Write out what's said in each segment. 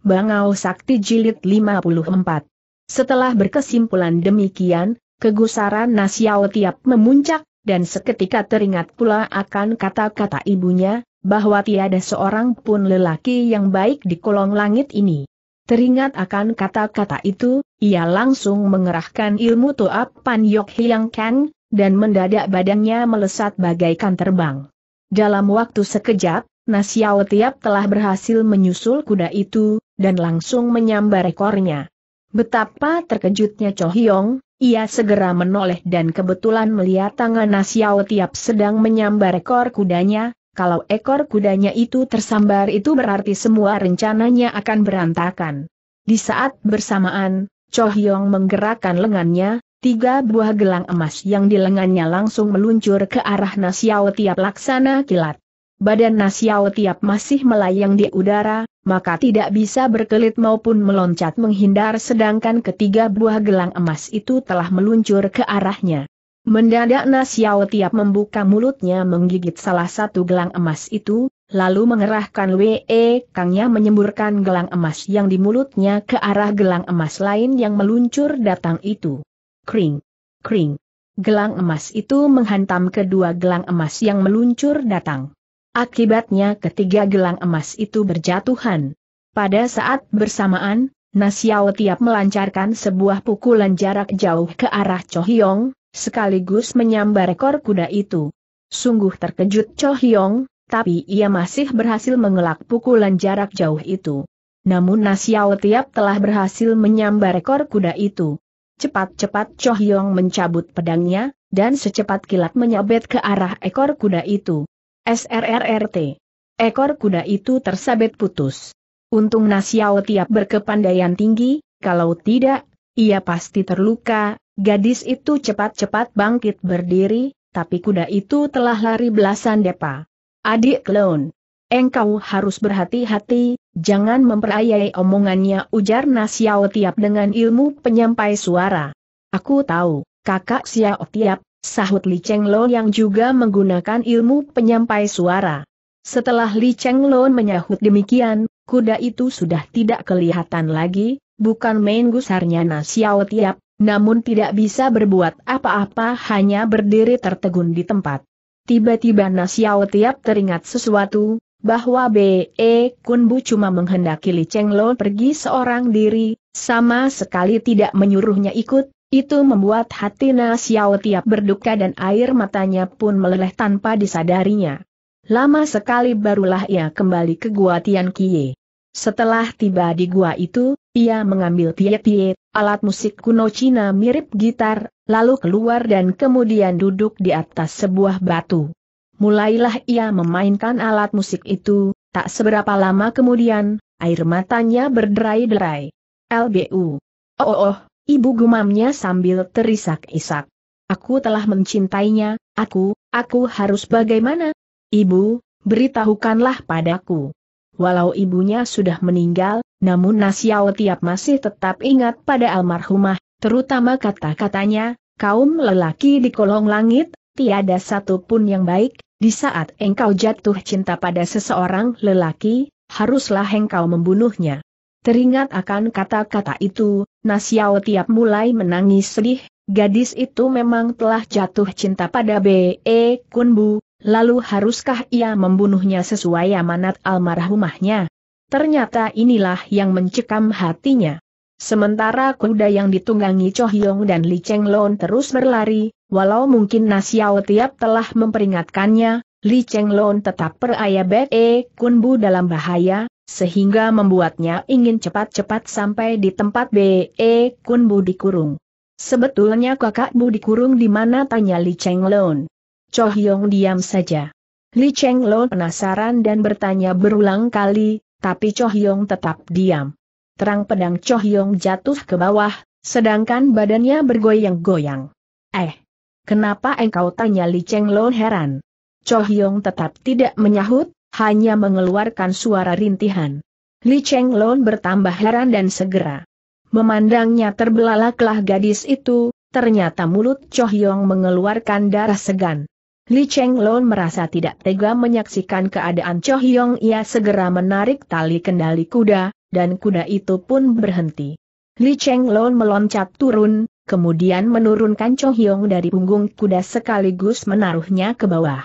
Bangau Sakti Jilid 54. Setelah berkesimpulan demikian, kegusaran Nasiao tiap memuncak, dan seketika teringat pula akan kata-kata ibunya, bahwa tiada seorang pun lelaki yang baik di kolong langit ini. Teringat akan kata-kata itu, ia langsung mengerahkan ilmu Toap Pan Yok Hiang Kang, dan mendadak badannya melesat bagaikan terbang. Dalam waktu sekejap, Nasiao Tiap telah berhasil menyusul kuda itu, dan langsung menyambar ekornya. Betapa terkejutnya Cho Hyong, ia segera menoleh dan kebetulan melihat tangan Nasiao Tiap sedang menyambar ekor kudanya, kalau ekor kudanya itu tersambar itu berarti semua rencananya akan berantakan. Di saat bersamaan, Cho Hyong menggerakkan lengannya, tiga buah gelang emas yang di lengannya langsung meluncur ke arah Nasiao Tiap laksana kilat. Badan Nasiao Tiap masih melayang di udara, maka tidak bisa berkelit maupun meloncat menghindar sedangkan ketiga buah gelang emas itu telah meluncur ke arahnya. Mendadak Nasiao tiap membuka mulutnya menggigit salah satu gelang emas itu, lalu mengerahkan WE Kangnya menyemburkan gelang emas yang di mulutnya ke arah gelang emas lain yang meluncur datang itu. Kring! Kring! Gelang emas itu menghantam kedua gelang emas yang meluncur datang. Akibatnya ketiga gelang emas itu berjatuhan. Pada saat bersamaan, Nasiao Tiap melancarkan sebuah pukulan jarak jauh ke arah Chohyong, sekaligus menyambar ekor kuda itu. Sungguh terkejut Chohyong, tapi ia masih berhasil mengelak pukulan jarak jauh itu. Namun Nasiao Tiap telah berhasil menyambar ekor kuda itu. Cepat-cepat Chohyong mencabut pedangnya, dan secepat kilat menyabet ke arah ekor kuda itu. SRRRT. Ekor kuda itu tersabet putus. Untung Nasiao tiap berkepandaian tinggi, kalau tidak, ia pasti terluka, gadis itu cepat-cepat bangkit berdiri, tapi kuda itu telah lari belasan depa. Adik klon, engkau harus berhati-hati, jangan memperayai omongannya ujar Nasiao tiap dengan ilmu penyampai suara. Aku tahu, kakak Xiao tiap, Sahut Li Cheng Lo yang juga menggunakan ilmu penyampai suara. Setelah Li Cheng Lo menyahut demikian, kuda itu sudah tidak kelihatan lagi, bukan main gusarnya Na Xiao Tiap, namun tidak bisa berbuat apa-apa hanya berdiri tertegun di tempat. Tiba-tiba Na Xiao Tiap teringat sesuatu, bahwa B.E. Kun Bu cuma menghendaki Li Cheng Lo pergi seorang diri, sama sekali tidak menyuruhnya ikut, itu membuat hati Na Xiao tiap berduka dan air matanya pun meleleh tanpa disadarinya. Lama sekali barulah ia kembali ke gua Tian Kie. Setelah tiba di gua itu, ia mengambil tie-tie, alat musik kuno Cina mirip gitar, lalu keluar dan kemudian duduk di atas sebuah batu. Mulailah ia memainkan alat musik itu, tak seberapa lama kemudian, air matanya berderai-derai. LBU. Oh oh oh, Ibu gumamnya sambil terisak-isak. Aku telah mencintainya, aku, aku harus bagaimana? Ibu, beritahukanlah padaku. Walau ibunya sudah meninggal, namun Nasiao tiap masih tetap ingat pada almarhumah, terutama kata-katanya, kaum lelaki di kolong langit, tiada satupun yang baik, di saat engkau jatuh cinta pada seseorang lelaki, haruslah engkau membunuhnya. Teringat akan kata-kata itu, Nasiao tiap mulai menangis sedih, gadis itu memang telah jatuh cinta pada B.E. Kunbu, lalu haruskah ia membunuhnya sesuai amanat almarhumahnya? Ternyata inilah yang mencekam hatinya. Sementara kuda yang ditunggangi Cho dan Li Cheng Lon terus berlari, walau mungkin Nasiao tiap telah memperingatkannya, Li Cheng Lon tetap peraya B.E. Kunbu dalam bahaya, sehingga membuatnya ingin cepat-cepat sampai di tempat B.E. Kun Budi Kurung. Sebetulnya kakak Budi Kurung di mana tanya Li Cheng Lon. Cho Hyong diam saja. Li Cheng Lon penasaran dan bertanya berulang kali, tapi Cho Hyong tetap diam. Terang pedang Cho Hyong jatuh ke bawah, sedangkan badannya bergoyang-goyang. Eh, kenapa engkau tanya Li Cheng Lon heran? Cho Hyong tetap tidak menyahut, hanya mengeluarkan suara rintihan. Li Cheng Lon bertambah heran dan segera. Memandangnya terbelalaklah gadis itu, ternyata mulut Cho Yong mengeluarkan darah segan. Li Cheng Lon merasa tidak tega menyaksikan keadaan Cho Yong ia segera menarik tali kendali kuda, dan kuda itu pun berhenti. Li Cheng Lon meloncat turun, kemudian menurunkan Cho Yong dari punggung kuda sekaligus menaruhnya ke bawah.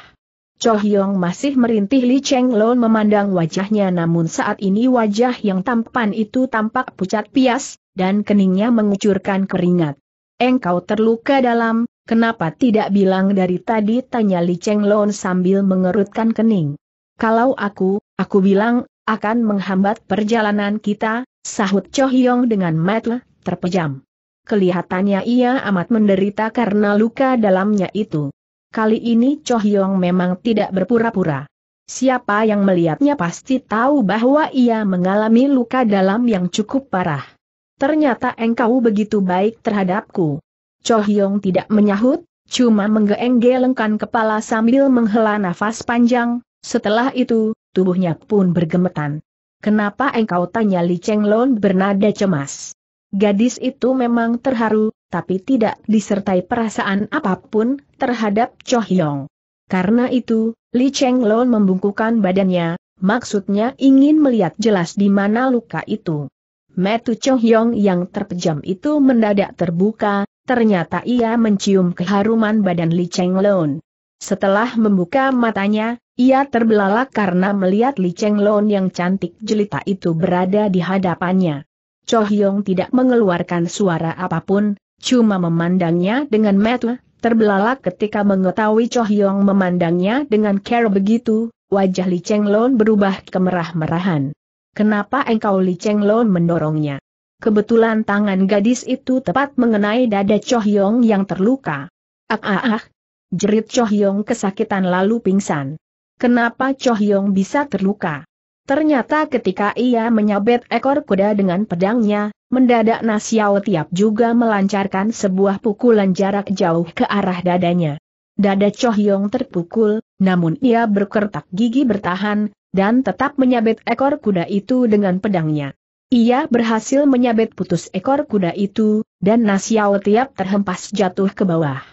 Cho Hyong masih merintih Li Cheng Lon memandang wajahnya namun saat ini wajah yang tampan itu tampak pucat pias, dan keningnya mengucurkan keringat. Engkau terluka dalam, kenapa tidak bilang dari tadi tanya Li Cheng Lon sambil mengerutkan kening. Kalau aku, aku bilang, akan menghambat perjalanan kita, sahut Cho Hyong dengan mata terpejam. Kelihatannya ia amat menderita karena luka dalamnya itu. Kali ini Cho Hyong memang tidak berpura-pura. Siapa yang melihatnya pasti tahu bahwa ia mengalami luka dalam yang cukup parah. Ternyata engkau begitu baik terhadapku. Cho Hyong tidak menyahut, cuma menggeleng kepala sambil menghela nafas panjang, setelah itu, tubuhnya pun bergemetan. Kenapa engkau tanya Li Cheng Lon bernada cemas? Gadis itu memang terharu, tapi tidak disertai perasaan apapun terhadap Cho Hyong. Karena itu, Li Cheng Lon membungkukan badannya, maksudnya ingin melihat jelas di mana luka itu. Metu Cho Hyong yang terpejam itu mendadak terbuka, ternyata ia mencium keharuman badan Li Cheng Lon. Setelah membuka matanya, ia terbelalak karena melihat Li Cheng Lon yang cantik jelita itu berada di hadapannya. Cho Hyong tidak mengeluarkan suara apapun, cuma memandangnya dengan mata, terbelalak ketika mengetahui Cho Hyong memandangnya dengan care begitu, wajah Li Chenglon berubah kemerah-merahan. Kenapa engkau Li Chenglon mendorongnya? Kebetulan tangan gadis itu tepat mengenai dada Cho Hyong yang terluka. Ah ah ah! Jerit Cho Hyong kesakitan lalu pingsan. Kenapa Cho Hyong bisa terluka? Ternyata ketika ia menyabet ekor kuda dengan pedangnya, mendadak Nasiao Tiap juga melancarkan sebuah pukulan jarak jauh ke arah dadanya. Dada Chohyong terpukul, namun ia berkertak gigi bertahan, dan tetap menyabet ekor kuda itu dengan pedangnya. Ia berhasil menyabet putus ekor kuda itu, dan Nasiao Tiap terhempas jatuh ke bawah.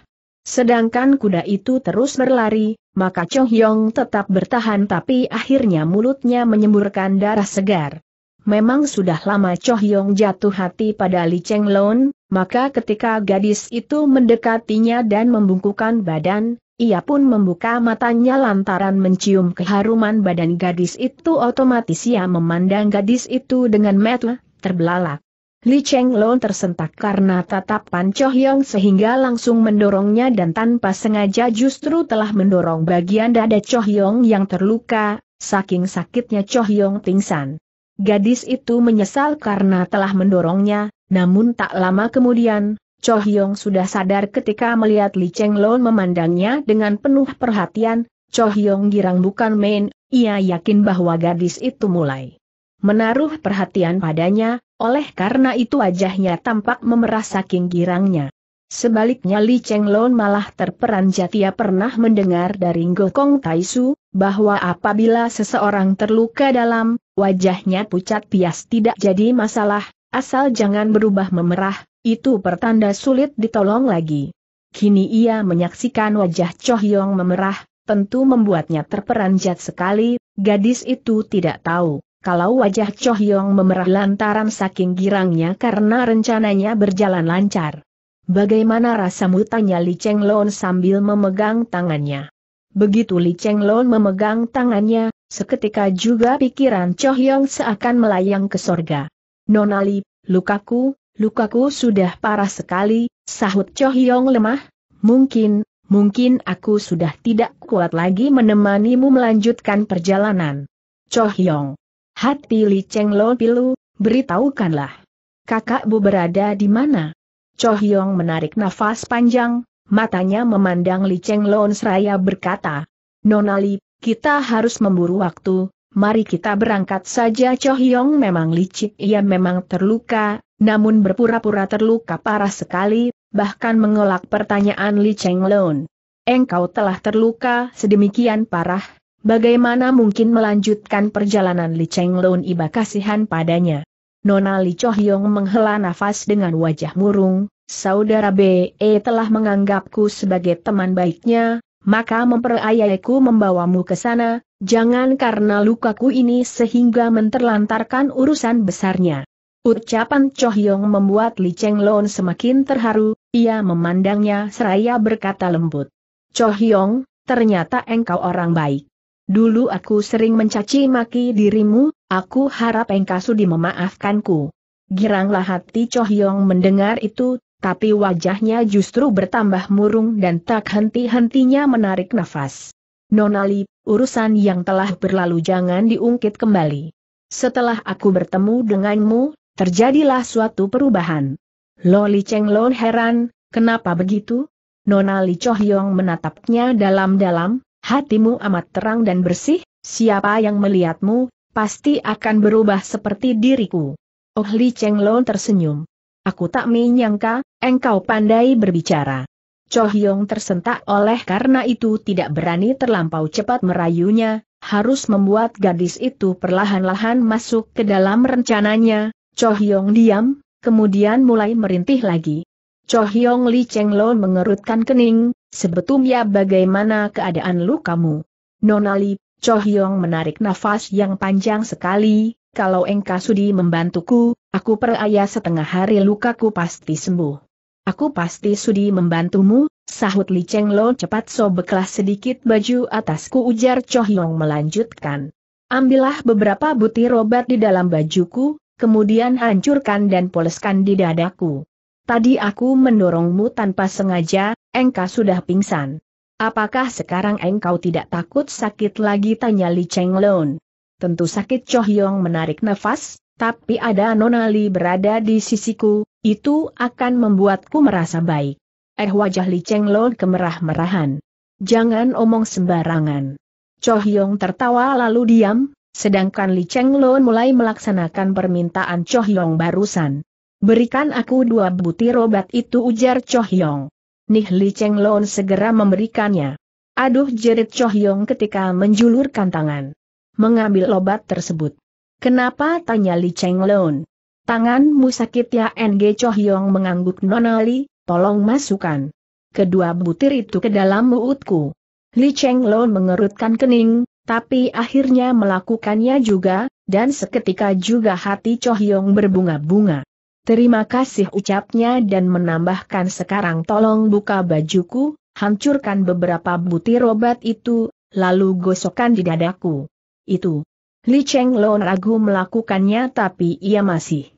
Sedangkan kuda itu terus berlari, maka Chong Hyung tetap bertahan tapi akhirnya mulutnya menyemburkan darah segar. Memang sudah lama Chong Hyung jatuh hati pada Li Cheng Lon, maka ketika gadis itu mendekatinya dan membungkukan badan, ia pun membuka matanya lantaran mencium keharuman badan gadis itu otomatis ia memandang gadis itu dengan metu, terbelalak. Li Cheng tersentak karena tatapan Cho Hyong sehingga langsung mendorongnya dan tanpa sengaja justru telah mendorong bagian dada Cho Hyong yang terluka, saking sakitnya Cho Hyong pingsan. Gadis itu menyesal karena telah mendorongnya, namun tak lama kemudian, Cho Hyong sudah sadar ketika melihat Li Cheng memandangnya dengan penuh perhatian, Cho Hyong girang bukan main, ia yakin bahwa gadis itu mulai menaruh perhatian padanya, oleh karena itu wajahnya tampak memerah saking girangnya. Sebaliknya Li Cheng Lon malah terperanjat ia pernah mendengar dari Ngokong Taisu, bahwa apabila seseorang terluka dalam, wajahnya pucat pias tidak jadi masalah, asal jangan berubah memerah, itu pertanda sulit ditolong lagi. Kini ia menyaksikan wajah Cho Hyong memerah, tentu membuatnya terperanjat sekali, gadis itu tidak tahu kalau wajah Cho Hyong memerah lantaran saking girangnya karena rencananya berjalan lancar. Bagaimana rasamu tanya Li Cheng Lon sambil memegang tangannya. Begitu Li Cheng Lon memegang tangannya, seketika juga pikiran Cho Hyong seakan melayang ke sorga. Li, lukaku, lukaku sudah parah sekali, sahut Cho Hyong lemah, mungkin, mungkin aku sudah tidak kuat lagi menemanimu melanjutkan perjalanan. Cho Hyong Hati Li Cheng Lo pilu, beritahukanlah. Kakak Bu berada di mana? Cho Hyong menarik nafas panjang, matanya memandang Li Cheng Lon seraya berkata, Nona Li, kita harus memburu waktu, mari kita berangkat saja Cho Hyong memang licik ia memang terluka, namun berpura-pura terluka parah sekali, bahkan mengolak pertanyaan Li Cheng Lon. Engkau telah terluka sedemikian parah, Bagaimana mungkin melanjutkan perjalanan Li Cheng Lun iba kasihan padanya? Nona Li Choh Yong menghela nafas dengan wajah murung, saudara BE telah menganggapku sebagai teman baiknya, maka memperayaku membawamu ke sana, jangan karena lukaku ini sehingga menterlantarkan urusan besarnya. Ucapan Choh Yong membuat Li Cheng Lun semakin terharu, ia memandangnya seraya berkata lembut. Choh Yong, ternyata engkau orang baik. Dulu aku sering mencaci maki dirimu, aku harap engkau sudi memaafkanku. Giranglah hati Cho Hyong mendengar itu, tapi wajahnya justru bertambah murung dan tak henti-hentinya menarik nafas. Nonali, urusan yang telah berlalu jangan diungkit kembali. Setelah aku bertemu denganmu, terjadilah suatu perubahan. Loli Cheng Lon heran, kenapa begitu? Nonali Cho Hyong menatapnya dalam-dalam, Hatimu amat terang dan bersih, siapa yang melihatmu, pasti akan berubah seperti diriku. Oh Li Cheng Chenglong tersenyum. Aku tak menyangka, engkau pandai berbicara. Cho Hyong tersentak oleh karena itu tidak berani terlampau cepat merayunya, harus membuat gadis itu perlahan-lahan masuk ke dalam rencananya. Cho Hyong diam, kemudian mulai merintih lagi. Cho Hyong Li Cheng Lo mengerutkan kening, sebetulnya bagaimana keadaan lukamu? Nonali, Cho Hyong menarik nafas yang panjang sekali, kalau engkau sudi membantuku, aku peraya setengah hari lukaku pasti sembuh. Aku pasti sudi membantumu, sahut Li Cheng Lo cepat sobeklah sedikit baju atasku ujar Cho Hyong melanjutkan. Ambillah beberapa butir obat di dalam bajuku, kemudian hancurkan dan poleskan di dadaku. Tadi aku mendorongmu tanpa sengaja, engkau sudah pingsan. Apakah sekarang engkau tidak takut sakit lagi? Tanya Li Cheng Lun. Tentu sakit Cho Hyong menarik nafas, tapi ada Nona Li berada di sisiku, itu akan membuatku merasa baik. Eh wajah Li Cheng Lun kemerah-merahan. Jangan omong sembarangan. Cho Hyong tertawa lalu diam, sedangkan Li Cheng Lun mulai melaksanakan permintaan Cho Hyong barusan. Berikan aku dua butir obat itu ujar Cho Hyong. Nih Li Cheng Lon segera memberikannya. Aduh jerit Cho Hyong ketika menjulurkan tangan. Mengambil obat tersebut. Kenapa tanya Li Cheng Lon? Tanganmu sakit ya NG Cho Hyong mengangguk nonali, tolong masukkan. Kedua butir itu ke dalam mulutku. Li Cheng Lon mengerutkan kening, tapi akhirnya melakukannya juga, dan seketika juga hati Cho Hyong berbunga-bunga. Terima kasih ucapnya dan menambahkan sekarang tolong buka bajuku, hancurkan beberapa butir obat itu, lalu gosokkan di dadaku. Itu. Li Cheng Lo ragu melakukannya tapi ia masih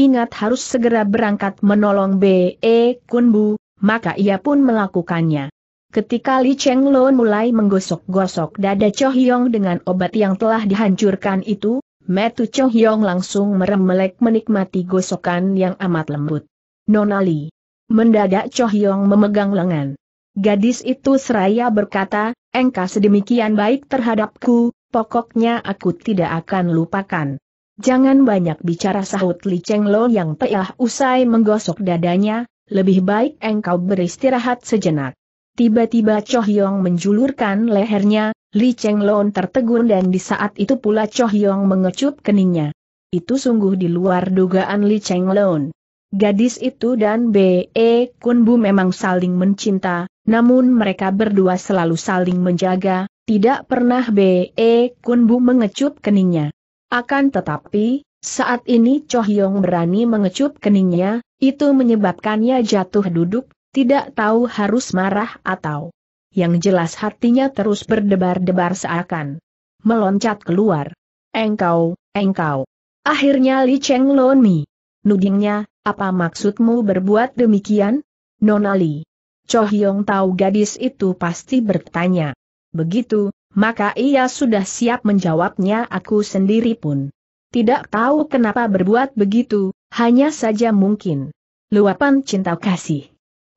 ingat harus segera berangkat menolong B.E. Kunbu, maka ia pun melakukannya. Ketika Li Cheng Lo mulai menggosok-gosok dada Cho Hyong dengan obat yang telah dihancurkan itu, Metu Chohyong langsung meremelek menikmati gosokan yang amat lembut. Nonali. Mendadak Chohyong memegang lengan. Gadis itu seraya berkata, engkau sedemikian baik terhadapku, pokoknya aku tidak akan lupakan. Jangan banyak bicara sahut Li Cheng Lo yang telah usai menggosok dadanya, lebih baik engkau beristirahat sejenak. Tiba-tiba Choh Yong menjulurkan lehernya, Li Cheng Lon tertegun dan di saat itu pula Choh Yong mengecup keningnya. Itu sungguh di luar dugaan Li Cheng Lon. Gadis itu dan B.E. Kun Bu memang saling mencinta, namun mereka berdua selalu saling menjaga, tidak pernah B.E. Kun Bu mengecup keningnya. Akan tetapi, saat ini Choh Yong berani mengecup keningnya, itu menyebabkannya jatuh duduk, tidak tahu harus marah atau... Yang jelas hatinya terus berdebar-debar seakan. Meloncat keluar. Engkau, engkau. Akhirnya Li Cheng Loni. Nudingnya, apa maksudmu berbuat demikian? Nona Li. Cho Hyong tahu gadis itu pasti bertanya. Begitu, maka ia sudah siap menjawabnya aku sendiri pun. Tidak tahu kenapa berbuat begitu, hanya saja mungkin. Luapan cinta kasih.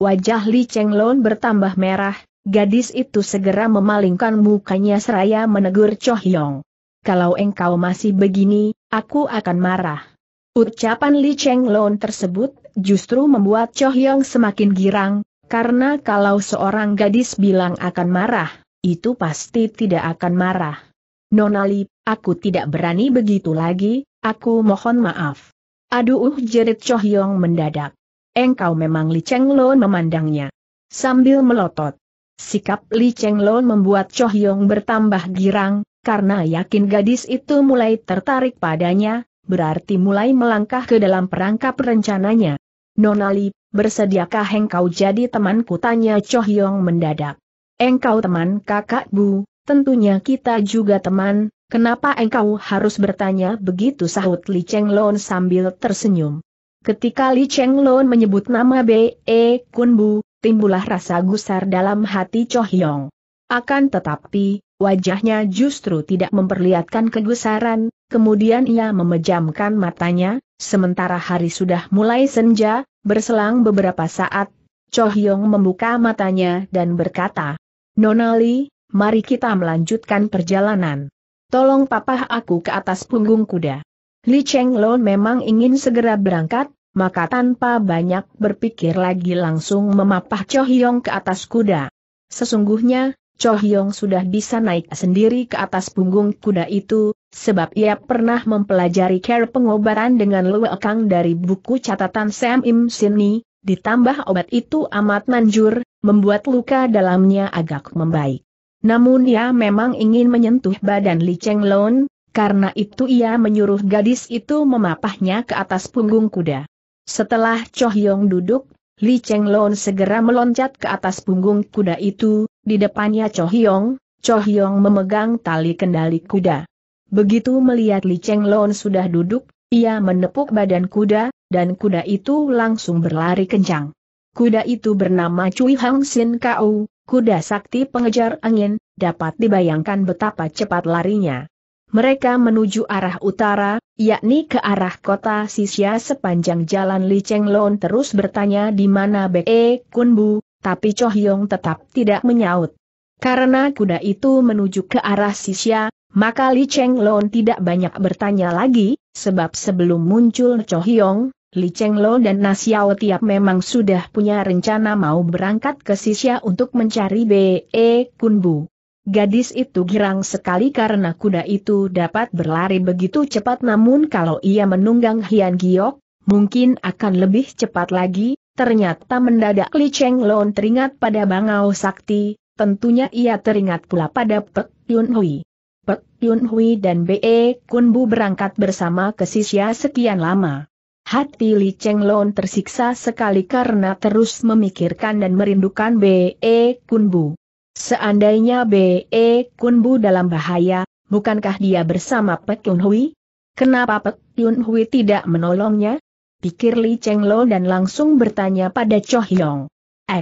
Wajah Li Chenglon bertambah merah, gadis itu segera memalingkan mukanya seraya menegur Cho Hyong. Kalau engkau masih begini, aku akan marah. Ucapan Li Chenglon tersebut justru membuat Cho Hyong semakin girang, karena kalau seorang gadis bilang akan marah, itu pasti tidak akan marah. Nonali, aku tidak berani begitu lagi, aku mohon maaf. Aduh jerit Cho Hyong mendadak. Engkau memang Li Cheng Loh memandangnya. Sambil melotot. Sikap Li Cheng Loh membuat Cho Yong bertambah girang, karena yakin gadis itu mulai tertarik padanya, berarti mulai melangkah ke dalam perangkap rencananya. Nonali, bersediakah engkau jadi temanku? Tanya Cho Yong mendadak. Engkau teman kakak bu, tentunya kita juga teman, kenapa engkau harus bertanya begitu sahut Li Cheng Loh sambil tersenyum. Ketika Li Cheng Lun menyebut nama B.E. Kunbu, timbulah rasa gusar dalam hati Cho Hyong. Akan tetapi, wajahnya justru tidak memperlihatkan kegusaran, kemudian ia memejamkan matanya, sementara hari sudah mulai senja, berselang beberapa saat, Cho Hyong membuka matanya dan berkata, Nona Li, mari kita melanjutkan perjalanan. Tolong papah aku ke atas punggung kuda. Li Cheng Lo memang ingin segera berangkat, maka tanpa banyak berpikir lagi langsung memapah Cho Hyong ke atas kuda. Sesungguhnya, Cho Hyong sudah bisa naik sendiri ke atas punggung kuda itu, sebab ia pernah mempelajari care pengobatan dengan lu Kang dari buku catatan Sam Im Sini, ditambah obat itu amat manjur, membuat luka dalamnya agak membaik. Namun ia memang ingin menyentuh badan Li Cheng Lon, karena itu ia menyuruh gadis itu memapahnya ke atas punggung kuda. Setelah Choh Yong duduk, Li Cheng Lon segera meloncat ke atas punggung kuda itu, di depannya Choh Yong, Cho Hyong memegang tali kendali kuda. Begitu melihat Li Cheng Lon sudah duduk, ia menepuk badan kuda, dan kuda itu langsung berlari kencang. Kuda itu bernama Cui Hang Sin Kau, kuda sakti pengejar angin, dapat dibayangkan betapa cepat larinya. Mereka menuju arah utara, yakni ke arah kota Sisya sepanjang jalan Li Cheng Lon terus bertanya di mana Be e, Kunbu, tapi Cho Hyong tetap tidak menyaut. Karena kuda itu menuju ke arah Sisya, maka Li Cheng Lon tidak banyak bertanya lagi, sebab sebelum muncul Cho Hyong, Li Cheng Lon dan Nasiao Tiap memang sudah punya rencana mau berangkat ke Sisya untuk mencari Be e, Kunbu. Gadis itu girang sekali karena kuda itu dapat berlari begitu cepat namun kalau ia menunggang Hian Giok, mungkin akan lebih cepat lagi, ternyata mendadak Li Cheng Lon teringat pada Bangau Sakti, tentunya ia teringat pula pada Pek Yun Hui. Pek Yun Hui dan B.E. Kun Bu berangkat bersama ke Sisya sekian lama. Hati Li Cheng Lon tersiksa sekali karena terus memikirkan dan merindukan B.E. Kun Bu. Seandainya B.E. Kunbu dalam bahaya, bukankah dia bersama Pek Yun Hui? Kenapa Pek Yun Hui tidak menolongnya? Pikir Li Cheng Lo dan langsung bertanya pada Cho Hyong. Eh,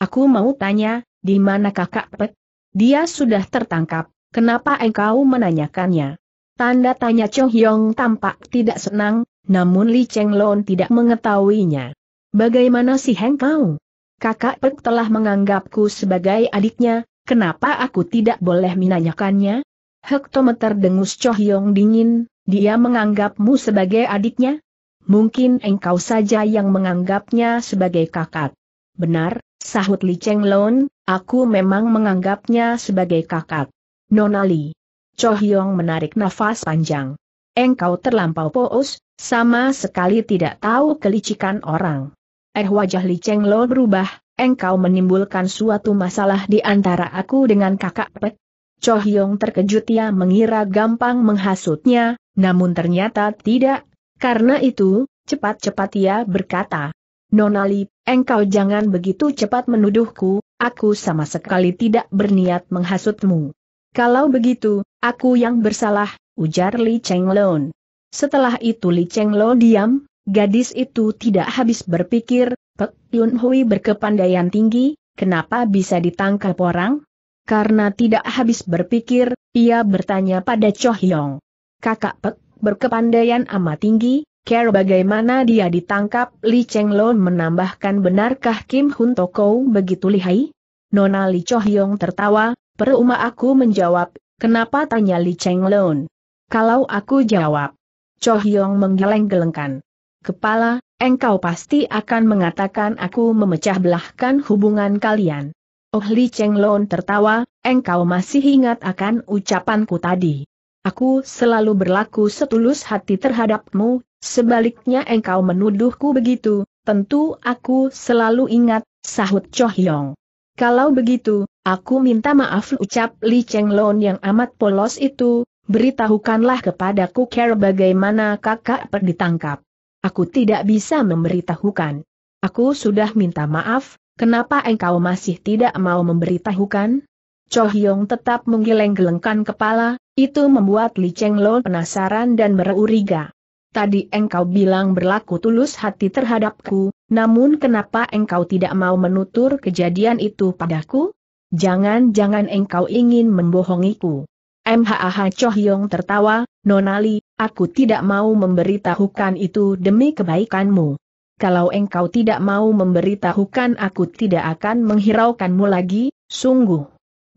aku mau tanya, di mana kakak Pek? Dia sudah tertangkap, kenapa engkau menanyakannya? Tanda tanya Cho Hyong tampak tidak senang, namun Li Cheng Lo tidak mengetahuinya. Bagaimana si Heng kau? kakak Pek telah menganggapku sebagai adiknya, kenapa aku tidak boleh menanyakannya? Hektometer dengus Chohyong dingin, dia menganggapmu sebagai adiknya? Mungkin engkau saja yang menganggapnya sebagai kakak. Benar, sahut Li Cheng Lon, aku memang menganggapnya sebagai kakak. Nona Li. Chohyong menarik nafas panjang. Engkau terlampau poos, sama sekali tidak tahu kelicikan orang. Eh wajah Li Cheng Lo berubah, engkau menimbulkan suatu masalah di antara aku dengan kakak Pek. Cho Hyong terkejut ia mengira gampang menghasutnya, namun ternyata tidak. Karena itu, cepat-cepat ia berkata, Nonali, engkau jangan begitu cepat menuduhku, aku sama sekali tidak berniat menghasutmu. Kalau begitu, aku yang bersalah, ujar Li Cheng Lo. Setelah itu Li Cheng Lo diam, Gadis itu tidak habis berpikir, Pek Yun Hui berkepandaian tinggi, kenapa bisa ditangkap orang? Karena tidak habis berpikir, ia bertanya pada Cho Hyong. Kakak Pek berkepandaian amat tinggi, Care bagaimana dia ditangkap, Li Cheng Lon menambahkan benarkah Kim Hun Toko begitu lihai? Nona Li Cho Hyong tertawa, peruma aku menjawab, kenapa tanya Li Cheng Lon? Kalau aku jawab, Cho Hyong menggeleng-gelengkan kepala, engkau pasti akan mengatakan aku memecah belahkan hubungan kalian. Oh Li Cheng Lon tertawa, engkau masih ingat akan ucapanku tadi. Aku selalu berlaku setulus hati terhadapmu, sebaliknya engkau menuduhku begitu, tentu aku selalu ingat, sahut Cho Hyong. Kalau begitu, aku minta maaf ucap Li Cheng Lon yang amat polos itu, beritahukanlah kepadaku care bagaimana kakak ditangkap aku tidak bisa memberitahukan. Aku sudah minta maaf, kenapa engkau masih tidak mau memberitahukan? Cho Hyong tetap menggeleng-gelengkan kepala, itu membuat Li Cheng Lo penasaran dan beruriga. Tadi engkau bilang berlaku tulus hati terhadapku, namun kenapa engkau tidak mau menutur kejadian itu padaku? Jangan-jangan engkau ingin membohongiku. MHAH Chohyong tertawa, Nonali, aku tidak mau memberitahukan itu demi kebaikanmu. Kalau engkau tidak mau memberitahukan aku tidak akan menghiraukanmu lagi, sungguh.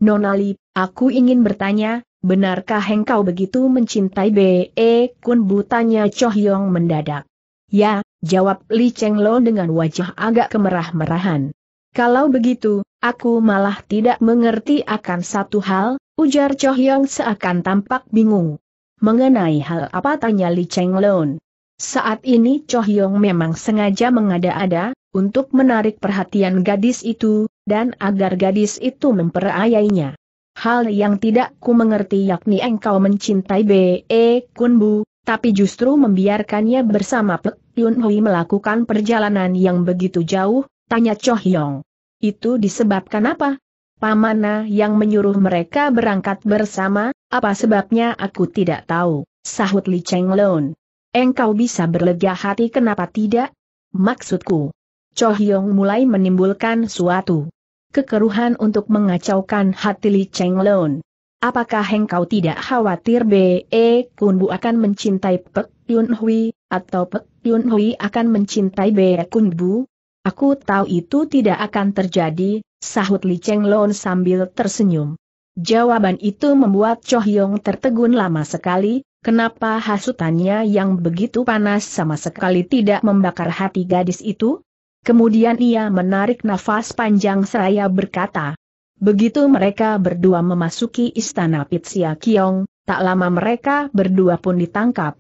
Nonali, aku ingin bertanya, benarkah engkau begitu mencintai B.E. E Kun butanya Chohyong mendadak? Ya, jawab Li Cheng Lo dengan wajah agak kemerah-merahan. Kalau begitu, aku malah tidak mengerti akan satu hal, Ujar Cho Hyang seakan tampak bingung. Mengenai hal apa tanya Li Cheng Lon. Saat ini Cho Hyong memang sengaja mengada-ada, untuk menarik perhatian gadis itu, dan agar gadis itu memperayainya. Hal yang tidak ku mengerti yakni engkau mencintai B.E. Kunbu, tapi justru membiarkannya bersama Pek Yun Hui melakukan perjalanan yang begitu jauh, tanya Cho Hyong. Itu disebabkan apa? Pamana yang menyuruh mereka berangkat bersama, apa sebabnya aku tidak tahu, sahut Li Cheng Lun. Engkau bisa berlega hati kenapa tidak? Maksudku. Cho Hyong mulai menimbulkan suatu kekeruhan untuk mengacaukan hati Li Cheng Lun. Apakah engkau tidak khawatir B.E. E, Kunbu akan mencintai Pek Yun Hui, atau Pek Yun Hui akan mencintai B.E. Kunbu? Aku tahu itu tidak akan terjadi, Sahut Li Cheng Lon sambil tersenyum. Jawaban itu membuat cho Yong tertegun lama sekali, kenapa hasutannya yang begitu panas sama sekali tidak membakar hati gadis itu? Kemudian ia menarik nafas panjang seraya berkata, Begitu mereka berdua memasuki istana Pitsia Kiong, tak lama mereka berdua pun ditangkap.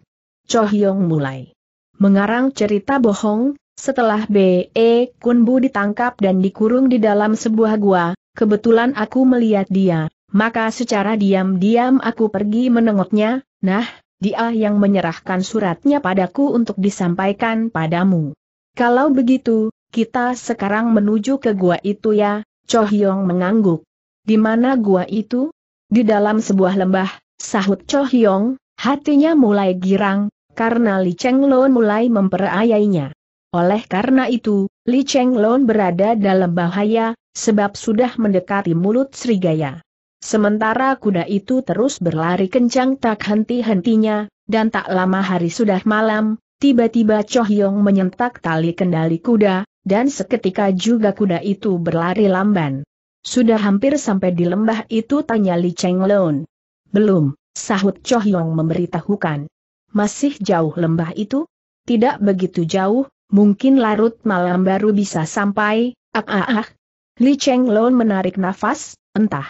Cho Hyong mulai mengarang cerita bohong, setelah B.E. Kunbu ditangkap dan dikurung di dalam sebuah gua, kebetulan aku melihat dia, maka secara diam-diam aku pergi menengoknya, nah, dia yang menyerahkan suratnya padaku untuk disampaikan padamu. Kalau begitu, kita sekarang menuju ke gua itu ya, Cho Hyong mengangguk. Di mana gua itu? Di dalam sebuah lembah, sahut Cho Hyong, hatinya mulai girang, karena Li Cheng Lo mulai memperayainya. Oleh karena itu, Li Cheng Chenglong berada dalam bahaya, sebab sudah mendekati mulut Srigaya. Sementara kuda itu terus berlari kencang tak henti-hentinya, dan tak lama hari sudah malam, tiba-tiba Choh Yong menyentak tali kendali kuda, dan seketika juga kuda itu berlari lamban. Sudah hampir sampai di lembah itu tanya Li Cheng Chenglong. Belum, sahut Choh Yong memberitahukan. Masih jauh lembah itu? Tidak begitu jauh, Mungkin larut malam baru bisa sampai, ah ah ah. Li Cheng Lon menarik nafas, entah.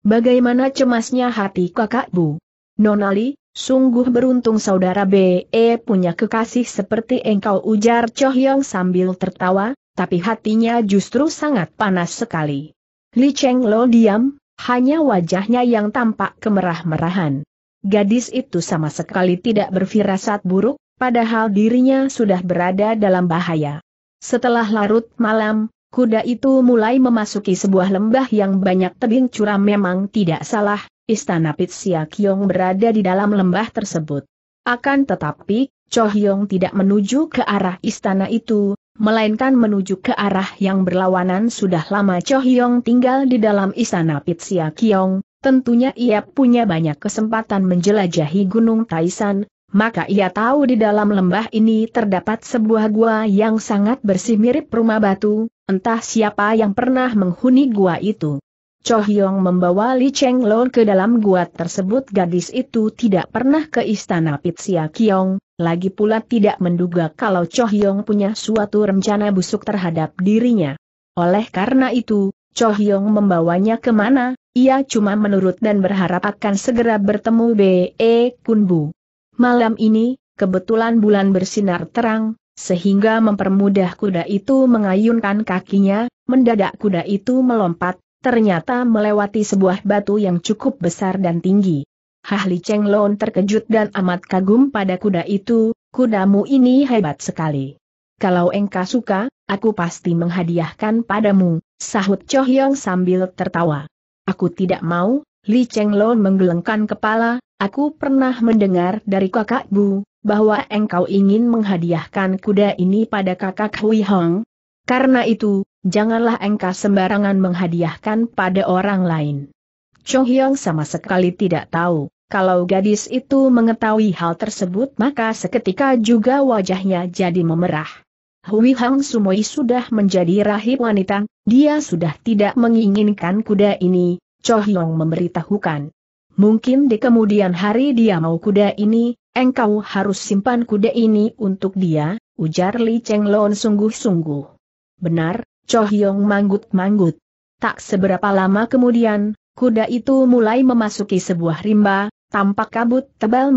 Bagaimana cemasnya hati kakak Bu. Nonali, sungguh beruntung saudara BE punya kekasih seperti engkau ujar Cho Hyong sambil tertawa, tapi hatinya justru sangat panas sekali. Li Cheng Lo diam, hanya wajahnya yang tampak kemerah-merahan. Gadis itu sama sekali tidak berfirasat buruk, padahal dirinya sudah berada dalam bahaya. Setelah larut malam, kuda itu mulai memasuki sebuah lembah yang banyak tebing curam memang tidak salah, istana Pitsia Kyong berada di dalam lembah tersebut. Akan tetapi, Chohyong tidak menuju ke arah istana itu, melainkan menuju ke arah yang berlawanan sudah lama Cho Hyong tinggal di dalam istana Pitsia Kiong, tentunya ia punya banyak kesempatan menjelajahi Gunung Taisan, maka ia tahu di dalam lembah ini terdapat sebuah gua yang sangat bersih mirip rumah batu, entah siapa yang pernah menghuni gua itu. Cho Hyong membawa Li Cheng Long ke dalam gua tersebut gadis itu tidak pernah ke istana Pitsia Kiong, lagi pula tidak menduga kalau Cho Hyong punya suatu rencana busuk terhadap dirinya. Oleh karena itu, Cho Hyong membawanya kemana, ia cuma menurut dan berharap akan segera bertemu B.E. Kunbu. Malam ini, kebetulan bulan bersinar terang, sehingga mempermudah kuda itu mengayunkan kakinya, mendadak kuda itu melompat, ternyata melewati sebuah batu yang cukup besar dan tinggi. Hahli Cheng Lon terkejut dan amat kagum pada kuda itu, kudamu ini hebat sekali. Kalau engkau suka, aku pasti menghadiahkan padamu, sahut Cho Hyong sambil tertawa. Aku tidak mau, Li Cheng Lon menggelengkan kepala, Aku pernah mendengar dari kakak Bu, bahwa engkau ingin menghadiahkan kuda ini pada kakak Hui Hong. Karena itu, janganlah engkau sembarangan menghadiahkan pada orang lain. Chong Hyong sama sekali tidak tahu, kalau gadis itu mengetahui hal tersebut maka seketika juga wajahnya jadi memerah. Hui Hang Sumoi sudah menjadi rahib wanita, dia sudah tidak menginginkan kuda ini, Cho Hyong memberitahukan. Mungkin di kemudian hari dia mau kuda ini, engkau harus simpan kuda ini untuk dia, ujar Li Cheng Lon sungguh-sungguh. Benar, Cho Hyong manggut-manggut. Tak seberapa lama kemudian, kuda itu mulai memasuki sebuah rimba, tampak kabut tebal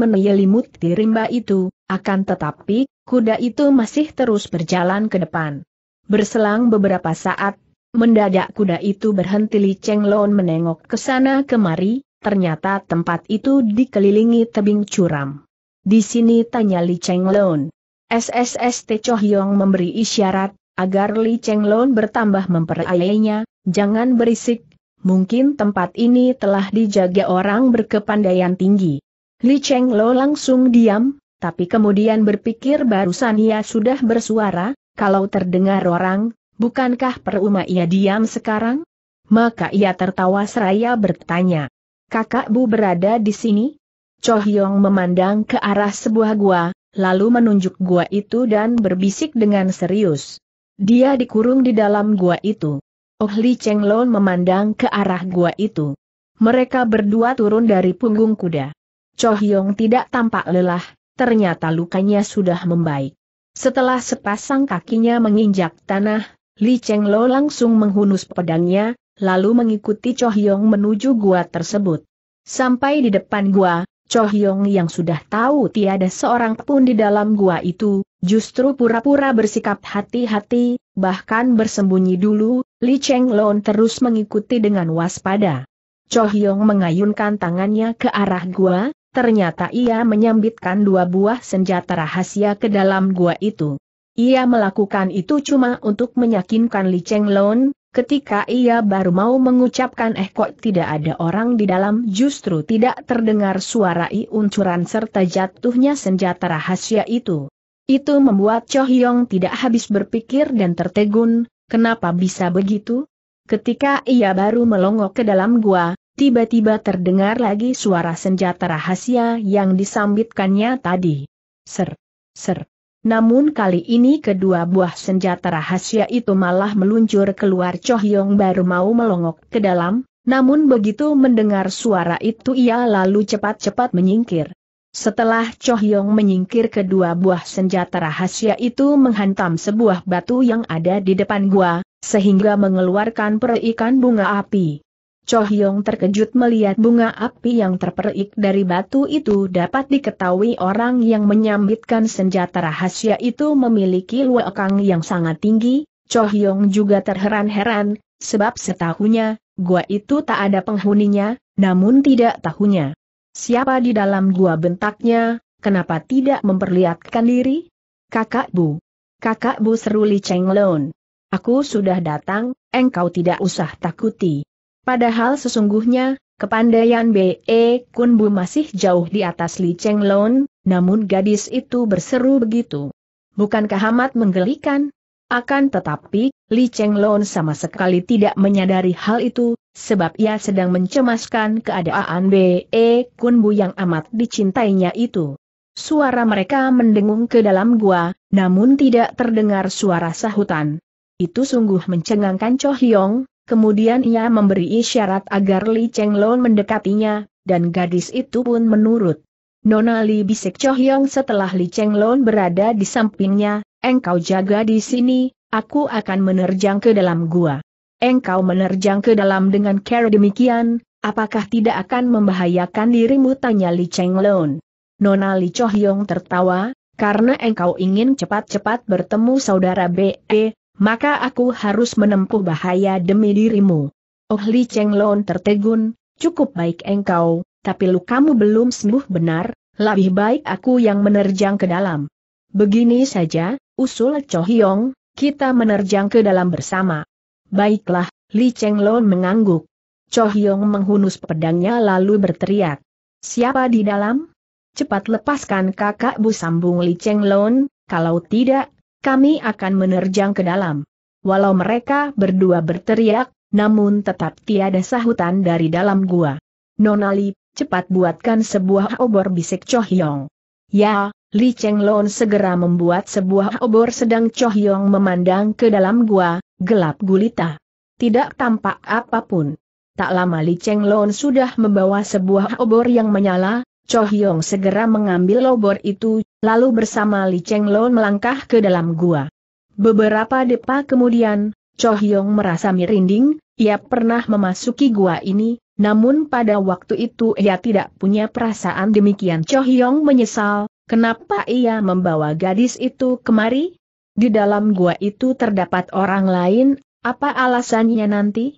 di rimba itu, akan tetapi, kuda itu masih terus berjalan ke depan. Berselang beberapa saat, mendadak kuda itu berhenti Li Cheng Lon menengok ke sana kemari, ternyata tempat itu dikelilingi tebing curam. Di sini tanya Li Chenglon. SSST Cho Hyong memberi isyarat, agar Li Chenglon bertambah memperayainya, jangan berisik, mungkin tempat ini telah dijaga orang berkepandaian tinggi. Li Chenglon langsung diam, tapi kemudian berpikir barusan ia sudah bersuara, kalau terdengar orang, bukankah perumah ia diam sekarang? Maka ia tertawa seraya bertanya, Kakak Bu berada di sini? Cho Hyong memandang ke arah sebuah gua, lalu menunjuk gua itu dan berbisik dengan serius. Dia dikurung di dalam gua itu. Oh Li Cheng Lon memandang ke arah gua itu. Mereka berdua turun dari punggung kuda. Cho Hyong tidak tampak lelah, ternyata lukanya sudah membaik. Setelah sepasang kakinya menginjak tanah, Li Cheng Lo langsung menghunus pedangnya, lalu mengikuti Cho Hyong menuju gua tersebut. Sampai di depan gua, Cho Hyong yang sudah tahu tiada seorang pun di dalam gua itu, justru pura-pura bersikap hati-hati, bahkan bersembunyi dulu, Li Cheng Lon terus mengikuti dengan waspada. Cho Hyong mengayunkan tangannya ke arah gua, ternyata ia menyambitkan dua buah senjata rahasia ke dalam gua itu. Ia melakukan itu cuma untuk meyakinkan Li Cheng Lon, Ketika ia baru mau mengucapkan eh kok tidak ada orang di dalam justru tidak terdengar suara iuncuran serta jatuhnya senjata rahasia itu. Itu membuat Cho Hyong tidak habis berpikir dan tertegun, kenapa bisa begitu? Ketika ia baru melongok ke dalam gua, tiba-tiba terdengar lagi suara senjata rahasia yang disambitkannya tadi. Ser, ser, namun kali ini kedua buah senjata rahasia itu malah meluncur keluar Choh Yong baru mau melongok ke dalam, namun begitu mendengar suara itu ia lalu cepat-cepat menyingkir. Setelah Choh Yong menyingkir kedua buah senjata rahasia itu menghantam sebuah batu yang ada di depan gua, sehingga mengeluarkan perikan bunga api. Cho Hyong terkejut melihat bunga api yang terperik dari batu itu dapat diketahui orang yang menyambitkan senjata rahasia itu memiliki luakang yang sangat tinggi, Cho Hyong juga terheran-heran, sebab setahunya, gua itu tak ada penghuninya, namun tidak tahunya. Siapa di dalam gua bentaknya, kenapa tidak memperlihatkan diri? Kakak Bu. Kakak Bu Seruli Cheng Lon. Aku sudah datang, engkau tidak usah takuti. Padahal sesungguhnya, kepandaian B.E. Kun masih jauh di atas Li Cheng Lon, namun gadis itu berseru begitu. Bukankah amat menggelikan? Akan tetapi, Li Cheng Lon sama sekali tidak menyadari hal itu, sebab ia sedang mencemaskan keadaan B.E. Kun yang amat dicintainya itu. Suara mereka mendengung ke dalam gua, namun tidak terdengar suara sahutan. Itu sungguh mencengangkan Cho Hyong, Kemudian ia memberi isyarat agar Li Cheng Lon mendekatinya, dan gadis itu pun menurut. Nona Li bisik Chohyong setelah Li Cheng Lon berada di sampingnya, engkau jaga di sini, aku akan menerjang ke dalam gua. Engkau menerjang ke dalam dengan cara demikian, apakah tidak akan membahayakan dirimu tanya Li Cheng Lon. Nona Li Chohyong tertawa, karena engkau ingin cepat-cepat bertemu saudara BE, maka aku harus menempuh bahaya demi dirimu. Oh Li Cheng Lon tertegun, cukup baik engkau, tapi lukamu belum sembuh benar, lebih baik aku yang menerjang ke dalam. Begini saja, usul Cho Hyong, kita menerjang ke dalam bersama. Baiklah, Li Cheng Lon mengangguk. Cho Hyong menghunus pedangnya lalu berteriak. Siapa di dalam? Cepat lepaskan kakak Bu sambung Li Cheng Lon, kalau tidak, kami akan menerjang ke dalam. Walau mereka berdua berteriak, namun tetap tiada sahutan dari dalam gua. Nonali, cepat buatkan sebuah obor bisik Cho Ya, Li Cheng segera membuat sebuah obor sedang Cho memandang ke dalam gua, gelap gulita. Tidak tampak apapun. Tak lama Li Cheng sudah membawa sebuah obor yang menyala, Cho segera mengambil obor itu, lalu bersama Li Cheng Lo melangkah ke dalam gua. Beberapa depa kemudian, Cho Hyong merasa merinding, ia pernah memasuki gua ini, namun pada waktu itu ia tidak punya perasaan demikian Cho Hyong menyesal, kenapa ia membawa gadis itu kemari? Di dalam gua itu terdapat orang lain, apa alasannya nanti?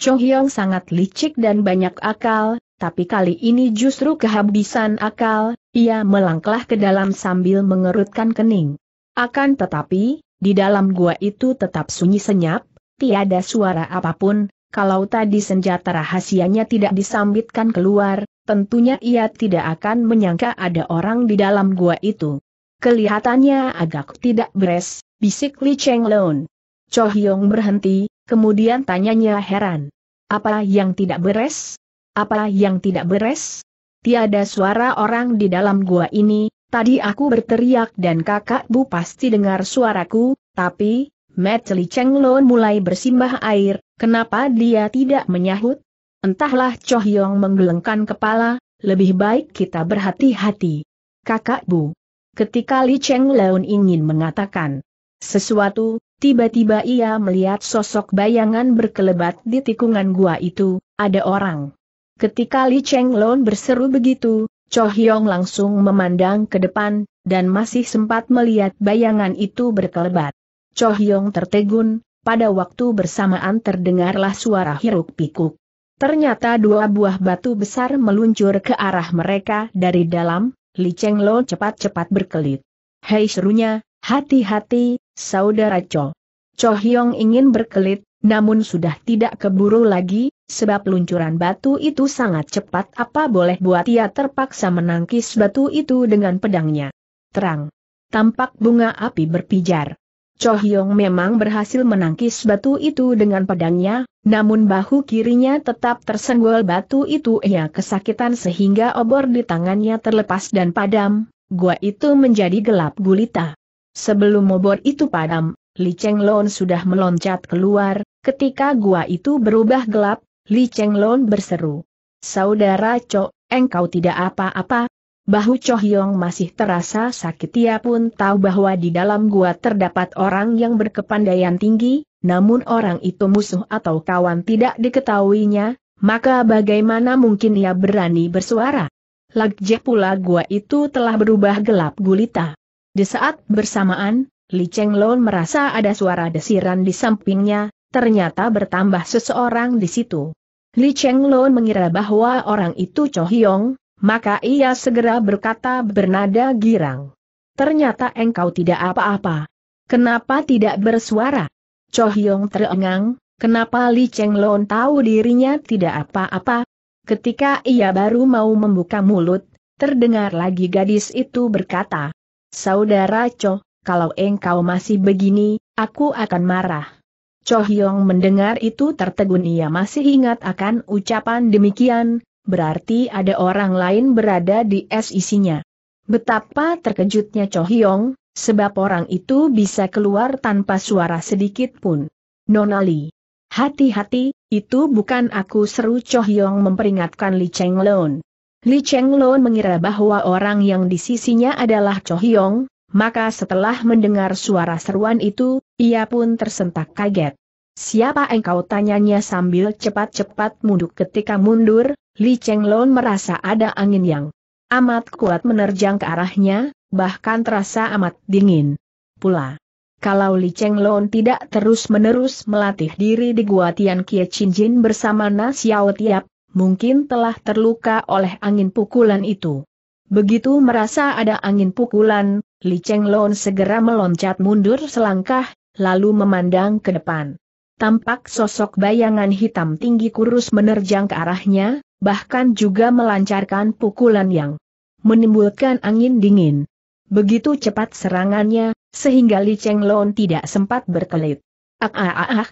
Cho Hyong sangat licik dan banyak akal, tapi kali ini justru kehabisan akal, ia melangkah ke dalam sambil mengerutkan kening. Akan tetapi, di dalam gua itu tetap sunyi senyap, tiada suara apapun, kalau tadi senjata rahasianya tidak disambitkan keluar, tentunya ia tidak akan menyangka ada orang di dalam gua itu. Kelihatannya agak tidak beres, bisik Li Cheng Loon. Cho Hyong berhenti, kemudian tanyanya heran. Apa yang tidak beres? Apa yang tidak beres? Tiada suara orang di dalam gua ini, tadi aku berteriak dan kakak bu pasti dengar suaraku, tapi, Metli Chenglon mulai bersimbah air, kenapa dia tidak menyahut? Entahlah Choh Yong menggelengkan kepala, lebih baik kita berhati-hati. Kakak Bu. Ketika Li Cheng Leon ingin mengatakan sesuatu, tiba-tiba ia melihat sosok bayangan berkelebat di tikungan gua itu, ada orang. Ketika Li Cheng Chenglong berseru begitu, Cho Hyong langsung memandang ke depan, dan masih sempat melihat bayangan itu berkelebat. Cho Hyong tertegun, pada waktu bersamaan terdengarlah suara hiruk pikuk. Ternyata dua buah batu besar meluncur ke arah mereka dari dalam, Li Cheng Chenglong cepat-cepat berkelit. Hei serunya, hati-hati, saudara Cho. Cho Hyong ingin berkelit, namun sudah tidak keburu lagi, sebab luncuran batu itu sangat cepat apa boleh buat ia terpaksa menangkis batu itu dengan pedangnya. Terang. Tampak bunga api berpijar. Cho Yong memang berhasil menangkis batu itu dengan pedangnya, namun bahu kirinya tetap tersenggol batu itu ia kesakitan sehingga obor di tangannya terlepas dan padam, gua itu menjadi gelap gulita. Sebelum obor itu padam, Li Lon sudah meloncat keluar, ketika gua itu berubah gelap, Li Lon berseru. Saudara Cho, engkau tidak apa-apa. Bahu Cho Hyong masih terasa sakit ia pun tahu bahwa di dalam gua terdapat orang yang berkepandaian tinggi, namun orang itu musuh atau kawan tidak diketahuinya, maka bagaimana mungkin ia berani bersuara? Lagi pula gua itu telah berubah gelap gulita. Di saat bersamaan, Li Lon merasa ada suara desiran di sampingnya, ternyata bertambah seseorang di situ. Li Lon mengira bahwa orang itu Cho Hyong, maka ia segera berkata bernada girang. Ternyata engkau tidak apa-apa. Kenapa tidak bersuara? Cho Hyong terengang, kenapa Li Lon tahu dirinya tidak apa-apa? Ketika ia baru mau membuka mulut, terdengar lagi gadis itu berkata, Saudara Cho, kalau engkau masih begini, aku akan marah. Cho Hyong mendengar itu tertegun ia masih ingat akan ucapan demikian, berarti ada orang lain berada di SIC-nya. Betapa terkejutnya Cho Hyong, sebab orang itu bisa keluar tanpa suara sedikit pun. Nonali. Hati-hati, itu bukan aku seru Cho Hyong memperingatkan Li Cheng Lon. Li Cheng Lon mengira bahwa orang yang di sisinya adalah Cho Hyong, maka setelah mendengar suara seruan itu, ia pun tersentak kaget. Siapa engkau tanyanya sambil cepat-cepat mundur. ketika mundur, Li Cheng Lon merasa ada angin yang amat kuat menerjang ke arahnya, bahkan terasa amat dingin. Pula, kalau Li Cheng Lon tidak terus-menerus melatih diri di Gua Tian Kie Chin Jin bersama Na Xiao Tiap, mungkin telah terluka oleh angin pukulan itu. Begitu merasa ada angin pukulan, Li Chenglon segera meloncat mundur selangkah, lalu memandang ke depan. Tampak sosok bayangan hitam tinggi kurus menerjang ke arahnya, bahkan juga melancarkan pukulan yang menimbulkan angin dingin. Begitu cepat serangannya, sehingga Li Chenglon tidak sempat berkelit. Ah ah ah ah.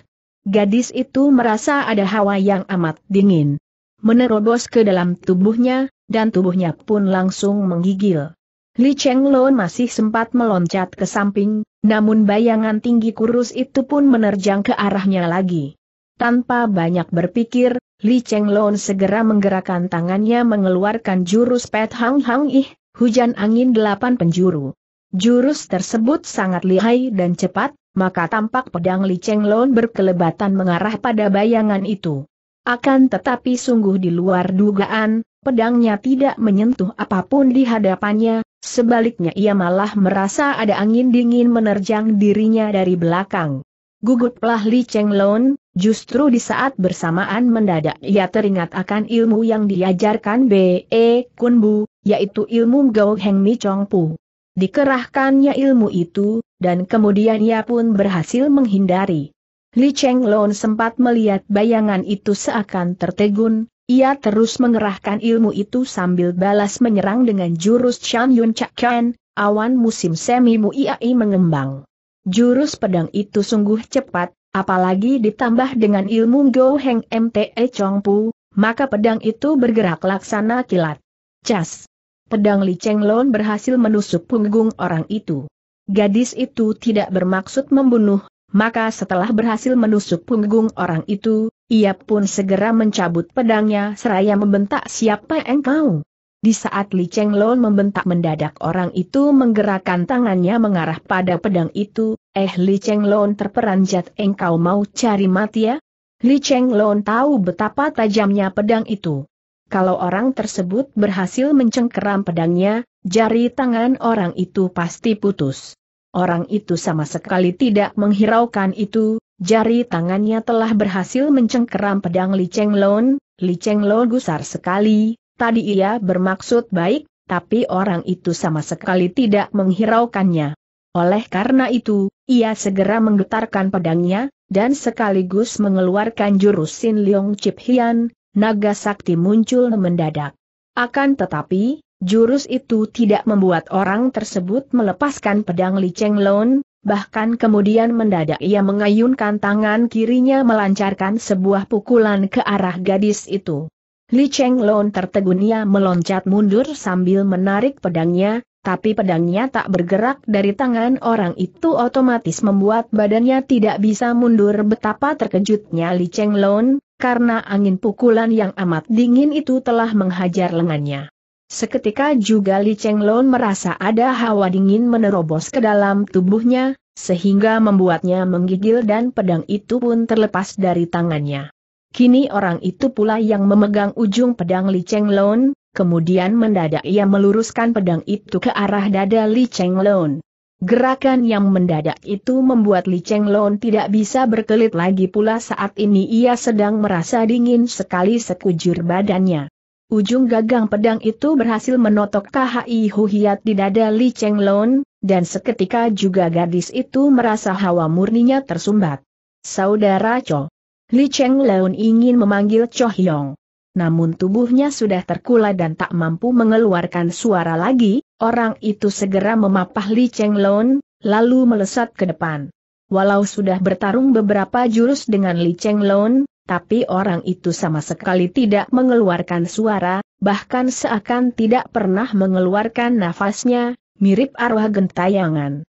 Gadis itu merasa ada hawa yang amat dingin. Menerobos ke dalam tubuhnya, dan tubuhnya pun langsung menggigil. Li Cheng Lo masih sempat meloncat ke samping, namun bayangan tinggi kurus itu pun menerjang ke arahnya lagi. Tanpa banyak berpikir, Li Cheng Lo segera menggerakkan tangannya mengeluarkan jurus Pet Hang Hang Ih, hujan angin delapan penjuru. Jurus tersebut sangat lihai dan cepat, maka tampak pedang Li Cheng Lo berkelebatan mengarah pada bayangan itu. Akan tetapi sungguh di luar dugaan, pedangnya tidak menyentuh apapun di hadapannya, Sebaliknya ia malah merasa ada angin dingin menerjang dirinya dari belakang. Guguplah Li Cheng Lon, justru di saat bersamaan mendadak ia teringat akan ilmu yang diajarkan B.E. E Kunbu, yaitu ilmu Gao Heng Mi Chong Pu. Dikerahkannya ilmu itu, dan kemudian ia pun berhasil menghindari. Li Cheng Lon sempat melihat bayangan itu seakan tertegun, ia terus mengerahkan ilmu itu sambil balas menyerang dengan jurus Chan Yun Chak Kan, awan musim semi Muiai mengembang. Jurus pedang itu sungguh cepat, apalagi ditambah dengan ilmu Go Heng MTE Chong Pu, maka pedang itu bergerak laksana kilat. Cas! Pedang Li Cheng Lon berhasil menusuk punggung orang itu. Gadis itu tidak bermaksud membunuh, maka setelah berhasil menusuk punggung orang itu, ia pun segera mencabut pedangnya seraya membentak siapa engkau. Di saat Li Cheng Lon membentak mendadak orang itu menggerakkan tangannya mengarah pada pedang itu, eh Li Cheng Lon terperanjat engkau mau cari mati ya? Li Cheng Lon tahu betapa tajamnya pedang itu. Kalau orang tersebut berhasil mencengkeram pedangnya, jari tangan orang itu pasti putus. Orang itu sama sekali tidak menghiraukan itu, Jari tangannya telah berhasil mencengkeram pedang Li Cheng Lon, Li Cheng Lon gusar sekali, tadi ia bermaksud baik, tapi orang itu sama sekali tidak menghiraukannya. Oleh karena itu, ia segera menggetarkan pedangnya, dan sekaligus mengeluarkan jurus Sin Leong Chip Hian, naga sakti muncul mendadak. Akan tetapi, jurus itu tidak membuat orang tersebut melepaskan pedang Li Cheng Lon, Bahkan kemudian mendadak ia mengayunkan tangan kirinya melancarkan sebuah pukulan ke arah gadis itu. Li Cheng Lon tertegun ia meloncat mundur sambil menarik pedangnya, tapi pedangnya tak bergerak dari tangan orang itu otomatis membuat badannya tidak bisa mundur betapa terkejutnya Li Cheng Lon, karena angin pukulan yang amat dingin itu telah menghajar lengannya. Seketika juga Li Cheng Lon merasa ada hawa dingin menerobos ke dalam tubuhnya, sehingga membuatnya menggigil dan pedang itu pun terlepas dari tangannya. Kini orang itu pula yang memegang ujung pedang Li Cheng Lon, kemudian mendadak ia meluruskan pedang itu ke arah dada Li Cheng Lon. Gerakan yang mendadak itu membuat Li Cheng Lon tidak bisa berkelit lagi pula saat ini ia sedang merasa dingin sekali sekujur badannya. Ujung gagang pedang itu berhasil menotok KHI Huhiat di dada Li Cheng Lon, dan seketika juga gadis itu merasa hawa murninya tersumbat. Saudara Cho. Li Cheng Lon ingin memanggil Cho Hyong. Namun tubuhnya sudah terkulai dan tak mampu mengeluarkan suara lagi, orang itu segera memapah Li Cheng Lon, lalu melesat ke depan. Walau sudah bertarung beberapa jurus dengan Li Cheng Lon, tapi orang itu sama sekali tidak mengeluarkan suara, bahkan seakan tidak pernah mengeluarkan nafasnya, mirip arwah gentayangan.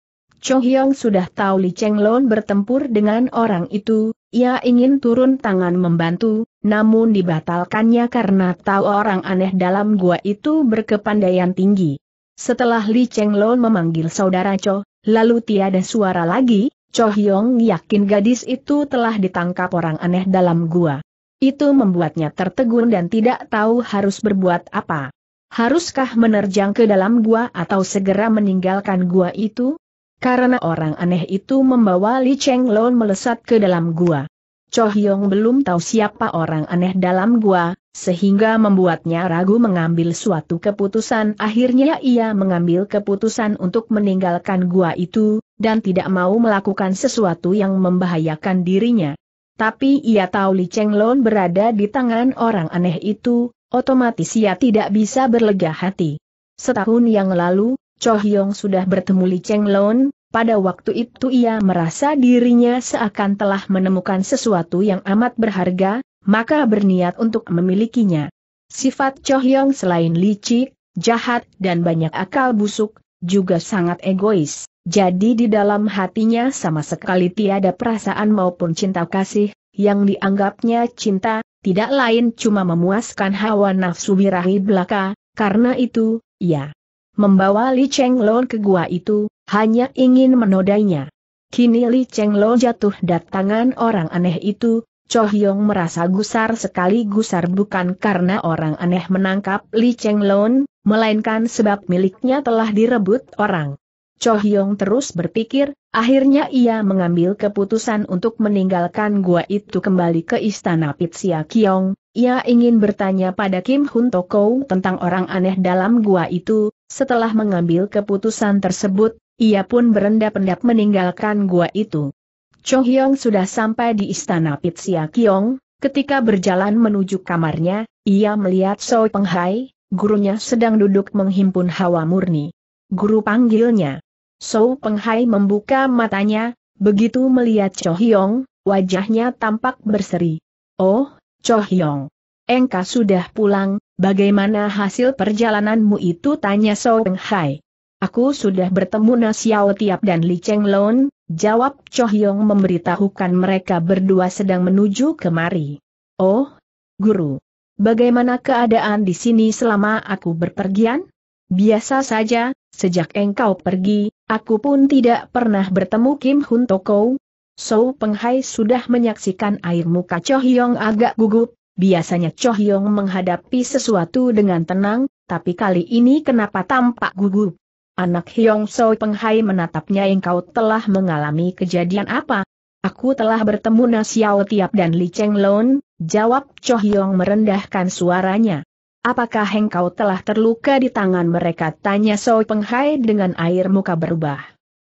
Cho Hyong sudah tahu Li Cheng Lon bertempur dengan orang itu, ia ingin turun tangan membantu, namun dibatalkannya karena tahu orang aneh dalam gua itu berkepandaian tinggi. Setelah Li Cheng Lon memanggil saudara Cho, lalu tiada suara lagi, Cho Hyong yakin gadis itu telah ditangkap orang aneh dalam gua. Itu membuatnya tertegun dan tidak tahu harus berbuat apa. Haruskah menerjang ke dalam gua atau segera meninggalkan gua itu? Karena orang aneh itu membawa Li Cheng Lon melesat ke dalam gua. Cho Hyong belum tahu siapa orang aneh dalam gua, sehingga membuatnya ragu mengambil suatu keputusan. Akhirnya ia mengambil keputusan untuk meninggalkan gua itu, dan tidak mau melakukan sesuatu yang membahayakan dirinya. Tapi ia tahu Li Cheng Lon berada di tangan orang aneh itu, otomatis ia tidak bisa berlega hati. Setahun yang lalu, Cho Hyong sudah bertemu Li Cheng Lon, pada waktu itu ia merasa dirinya seakan telah menemukan sesuatu yang amat berharga, maka berniat untuk memilikinya. Sifat Cho Hyong selain licik, jahat dan banyak akal busuk, juga sangat egois. Jadi di dalam hatinya sama sekali tiada perasaan maupun cinta kasih, yang dianggapnya cinta, tidak lain cuma memuaskan hawa nafsu birahi belaka, karena itu, ya, membawa Li Cheng Chenglong ke gua itu, hanya ingin menodainya. Kini Li Cheng Chenglong jatuh datangan orang aneh itu, Cho Hyong merasa gusar sekali gusar bukan karena orang aneh menangkap Li Cheng Chenglong, melainkan sebab miliknya telah direbut orang. Cho Hyong terus berpikir, akhirnya ia mengambil keputusan untuk meninggalkan gua itu kembali ke istana Pitsia Kiong. Ia ingin bertanya pada Kim Hun Toko tentang orang aneh dalam gua itu, setelah mengambil keputusan tersebut, ia pun berendap-endap meninggalkan gua itu. Cho Hyong sudah sampai di istana Pitsia Kiong, ketika berjalan menuju kamarnya, ia melihat Soi Penghai, gurunya sedang duduk menghimpun hawa murni. Guru panggilnya. Sou Penghai membuka matanya, begitu melihat Cho Hyong, wajahnya tampak berseri. Oh, Cho Hyong. engkau sudah pulang, bagaimana hasil perjalananmu itu tanya Sou Penghai. Aku sudah bertemu Nasiao Tiap dan Li Cheng Lon, jawab Cho Hyong memberitahukan mereka berdua sedang menuju kemari. Oh, guru. Bagaimana keadaan di sini selama aku berpergian? Biasa saja, sejak engkau pergi, Aku pun tidak pernah bertemu Kim Hun Toko. So Penghai sudah menyaksikan air muka Cho Hyong agak gugup, biasanya Cho Hyong menghadapi sesuatu dengan tenang, tapi kali ini kenapa tampak gugup. Anak Hyong So Penghai menatapnya engkau telah mengalami kejadian apa? Aku telah bertemu Nasiao Tiap dan Li Cheng Lon, jawab Cho Hyong merendahkan suaranya. Apakah engkau telah terluka di tangan mereka? Tanya Soi Penghai dengan air muka berubah.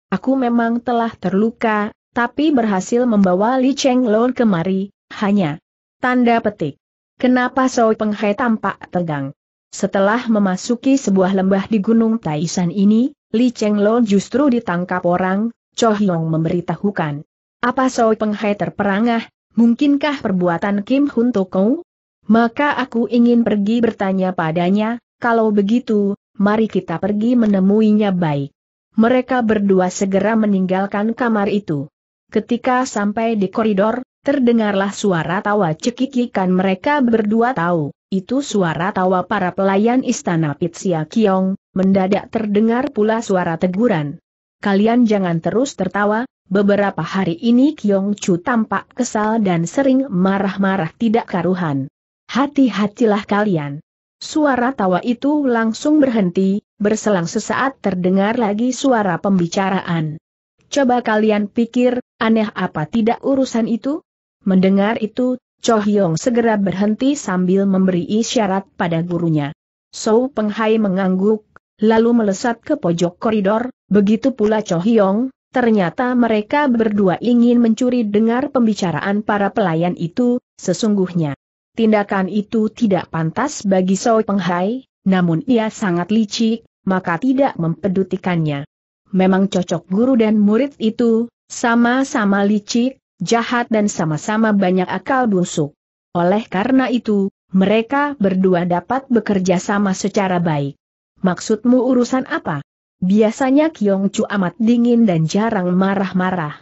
Aku memang telah terluka, tapi berhasil membawa Li Cheng Lon kemari, hanya. Tanda petik. Kenapa Soi Penghai tampak tegang? Setelah memasuki sebuah lembah di Gunung Taisan ini, Li Cheng Lon justru ditangkap orang, Cho Hyong memberitahukan. Apa Soi Penghai terperangah, mungkinkah perbuatan Kim Hun Tokong maka aku ingin pergi bertanya padanya, kalau begitu, mari kita pergi menemuinya baik. Mereka berdua segera meninggalkan kamar itu. Ketika sampai di koridor, terdengarlah suara tawa cekikikan mereka berdua tahu. Itu suara tawa para pelayan istana Pitsia Kiong, mendadak terdengar pula suara teguran. Kalian jangan terus tertawa, beberapa hari ini Kiong Chu tampak kesal dan sering marah-marah tidak karuhan. Hati-hatilah kalian. Suara tawa itu langsung berhenti, berselang sesaat terdengar lagi suara pembicaraan. Coba kalian pikir, aneh apa tidak urusan itu? Mendengar itu, Cho Hyong segera berhenti sambil memberi isyarat pada gurunya. So Penghai mengangguk, lalu melesat ke pojok koridor, begitu pula Cho Hyong, ternyata mereka berdua ingin mencuri dengar pembicaraan para pelayan itu, sesungguhnya tindakan itu tidak pantas bagi Soi Penghai, namun ia sangat licik, maka tidak mempedutikannya. Memang cocok guru dan murid itu, sama-sama licik, jahat dan sama-sama banyak akal busuk. Oleh karena itu, mereka berdua dapat bekerja sama secara baik. Maksudmu urusan apa? Biasanya Kiong Chu amat dingin dan jarang marah-marah.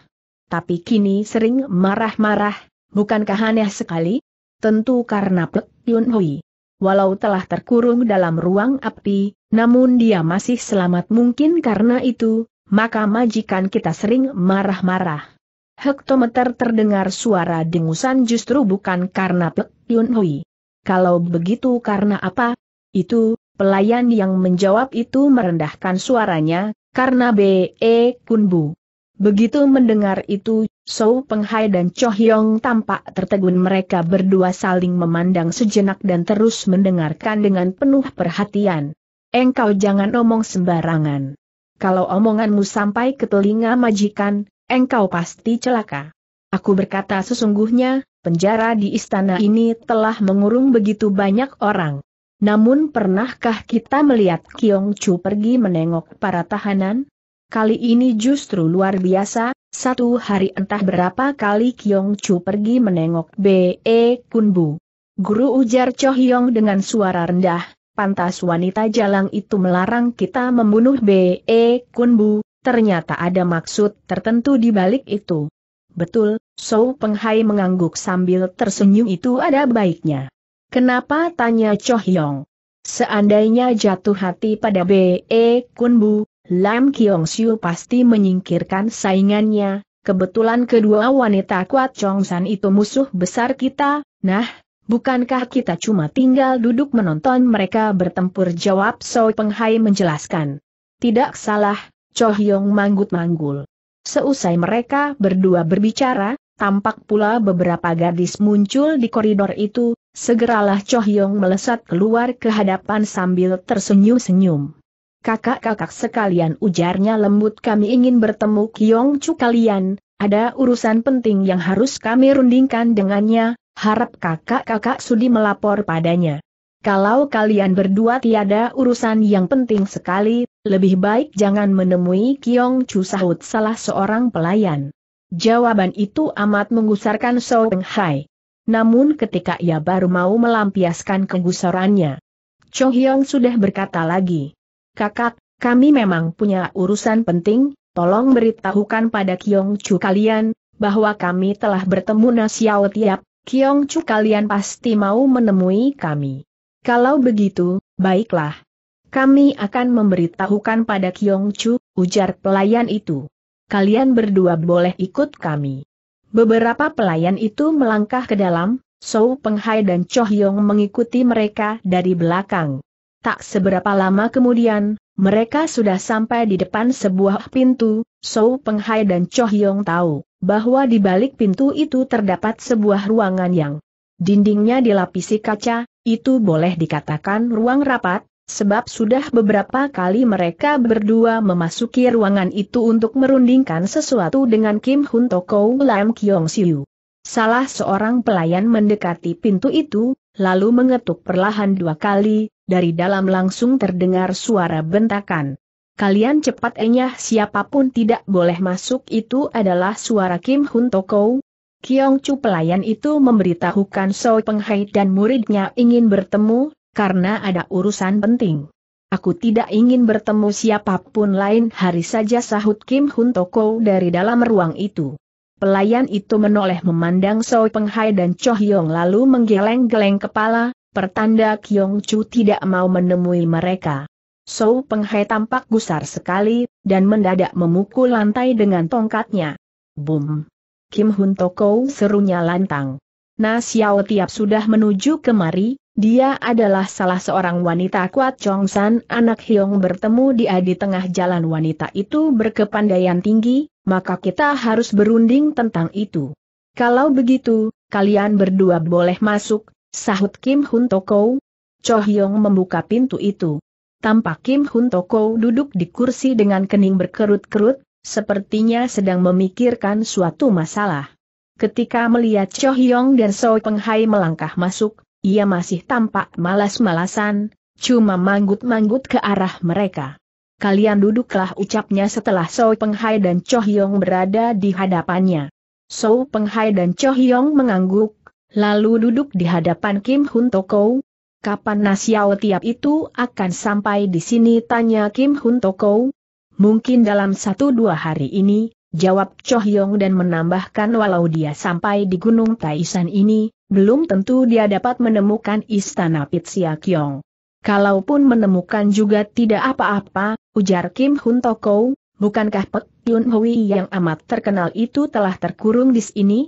Tapi kini sering marah-marah, bukankah aneh sekali? Tentu karena Pek Yun Hui. Walau telah terkurung dalam ruang api, namun dia masih selamat mungkin karena itu, maka majikan kita sering marah-marah. Hektometer terdengar suara dengusan justru bukan karena Pek Yun Hui. Kalau begitu karena apa? Itu, pelayan yang menjawab itu merendahkan suaranya, karena B.E. Kunbu. Begitu mendengar itu, So Penghai dan Cho Hyong tampak tertegun mereka berdua saling memandang sejenak dan terus mendengarkan dengan penuh perhatian. Engkau jangan omong sembarangan. Kalau omonganmu sampai ke telinga majikan, engkau pasti celaka. Aku berkata sesungguhnya, penjara di istana ini telah mengurung begitu banyak orang. Namun pernahkah kita melihat Kiong Chu pergi menengok para tahanan? Kali ini justru luar biasa, satu hari entah berapa kali Kyong Chu pergi menengok B.E. Kunbu. Guru ujar Cho Hyong dengan suara rendah, pantas wanita jalang itu melarang kita membunuh B.E. Kunbu, ternyata ada maksud tertentu di balik itu. Betul, So Penghai mengangguk sambil tersenyum itu ada baiknya. Kenapa tanya Cho Hyong? Seandainya jatuh hati pada B.E. Kunbu, Lam Kiong Siu pasti menyingkirkan saingannya, kebetulan kedua wanita kuat Chong San itu musuh besar kita, nah, bukankah kita cuma tinggal duduk menonton mereka bertempur jawab So Penghai menjelaskan. Tidak salah, Cho Hyong manggut-manggul. Seusai mereka berdua berbicara, tampak pula beberapa gadis muncul di koridor itu, segeralah Cho Hyong melesat keluar ke hadapan sambil tersenyum-senyum. Kakak-kakak sekalian ujarnya lembut kami ingin bertemu Kiong Chu kalian, ada urusan penting yang harus kami rundingkan dengannya, harap kakak-kakak sudi melapor padanya. Kalau kalian berdua tiada urusan yang penting sekali, lebih baik jangan menemui Kiong Chu sahut salah seorang pelayan. Jawaban itu amat menggusarkan So Peng Hai. Namun ketika ia baru mau melampiaskan kegusarannya, Chong Hyong sudah berkata lagi. Kakak, kami memang punya urusan penting, tolong beritahukan pada Kiong Chu kalian, bahwa kami telah bertemu Nasiao Tiap, Kiong Chu kalian pasti mau menemui kami. Kalau begitu, baiklah. Kami akan memberitahukan pada Kiong Chu, ujar pelayan itu. Kalian berdua boleh ikut kami. Beberapa pelayan itu melangkah ke dalam, Sou Penghai dan Cho Hyong mengikuti mereka dari belakang. Tak seberapa lama kemudian, mereka sudah sampai di depan sebuah pintu, Sou Penghai dan Cho Hyong tahu bahwa di balik pintu itu terdapat sebuah ruangan yang dindingnya dilapisi kaca, itu boleh dikatakan ruang rapat, sebab sudah beberapa kali mereka berdua memasuki ruangan itu untuk merundingkan sesuatu dengan Kim Hun Toko Lam Kyong Siu. Salah seorang pelayan mendekati pintu itu, lalu mengetuk perlahan dua kali, dari dalam langsung terdengar suara bentakan. Kalian cepat enyah siapapun tidak boleh masuk itu adalah suara Kim Hun Toko. Kiong Chu pelayan itu memberitahukan Soi Penghai dan muridnya ingin bertemu, karena ada urusan penting. Aku tidak ingin bertemu siapapun lain hari saja sahut Kim Hun Toko dari dalam ruang itu. Pelayan itu menoleh memandang Soi Penghai dan Cho Hyong lalu menggeleng-geleng kepala, pertanda Kyong Chu tidak mau menemui mereka. So Penghai tampak gusar sekali, dan mendadak memukul lantai dengan tongkatnya. Boom. Kim Hun Toko serunya lantang. Na Xiao Tiap sudah menuju kemari, dia adalah salah seorang wanita kuat Chongsan anak Hyong bertemu dia di tengah jalan wanita itu berkepandaian tinggi, maka kita harus berunding tentang itu. Kalau begitu, kalian berdua boleh masuk, Sahut Kim Hun Toko. Cho Hyong membuka pintu itu. Tampak Kim Hun Toko duduk di kursi dengan kening berkerut-kerut, sepertinya sedang memikirkan suatu masalah. Ketika melihat Cho Hyong dan So Peng Hai melangkah masuk, ia masih tampak malas-malasan, cuma manggut-manggut ke arah mereka. Kalian duduklah ucapnya setelah So Peng Hai dan Cho Hyong berada di hadapannya. So Peng Hai dan Cho Hyong mengangguk, lalu duduk di hadapan Kim Hun Toko. Kapan Nasiao tiap itu akan sampai di sini tanya Kim Hun Toko? Mungkin dalam satu dua hari ini, jawab Cho Hyong dan menambahkan walau dia sampai di Gunung Taisan ini, belum tentu dia dapat menemukan istana Pitsia Kyong. Kalaupun menemukan juga tidak apa-apa, ujar Kim Hun Toko, bukankah Pek Yun Hui yang amat terkenal itu telah terkurung di sini?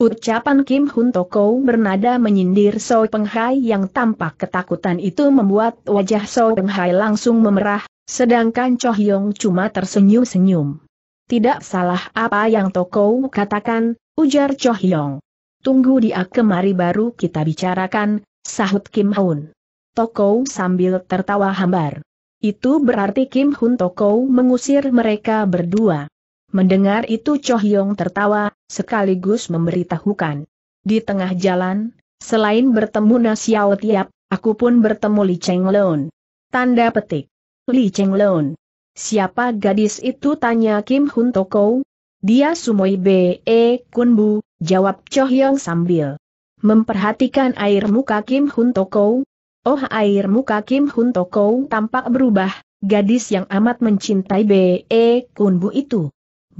Ucapan Kim Hun Toko bernada menyindir So Peng Hai yang tampak ketakutan itu membuat wajah So Peng Hai langsung memerah, sedangkan Cho Hyong cuma tersenyum-senyum. Tidak salah apa yang Toko katakan, ujar Cho Hyong. Tunggu dia kemari baru kita bicarakan, sahut Kim Hun. Toko sambil tertawa hambar. Itu berarti Kim Hun Toko mengusir mereka berdua. Mendengar itu Choh Yong tertawa, sekaligus memberitahukan. Di tengah jalan, selain bertemu Nasiao Tiap, aku pun bertemu Li Cheng Lon. Tanda petik. Li Cheng Lon. Siapa gadis itu tanya Kim Hun Toko? Dia Sumoi B.E. E, Kunbu, jawab Choh Yong sambil memperhatikan air muka Kim Hun Toko. Oh air muka Kim Hun Toko tampak berubah, gadis yang amat mencintai B.E. E, Kunbu itu.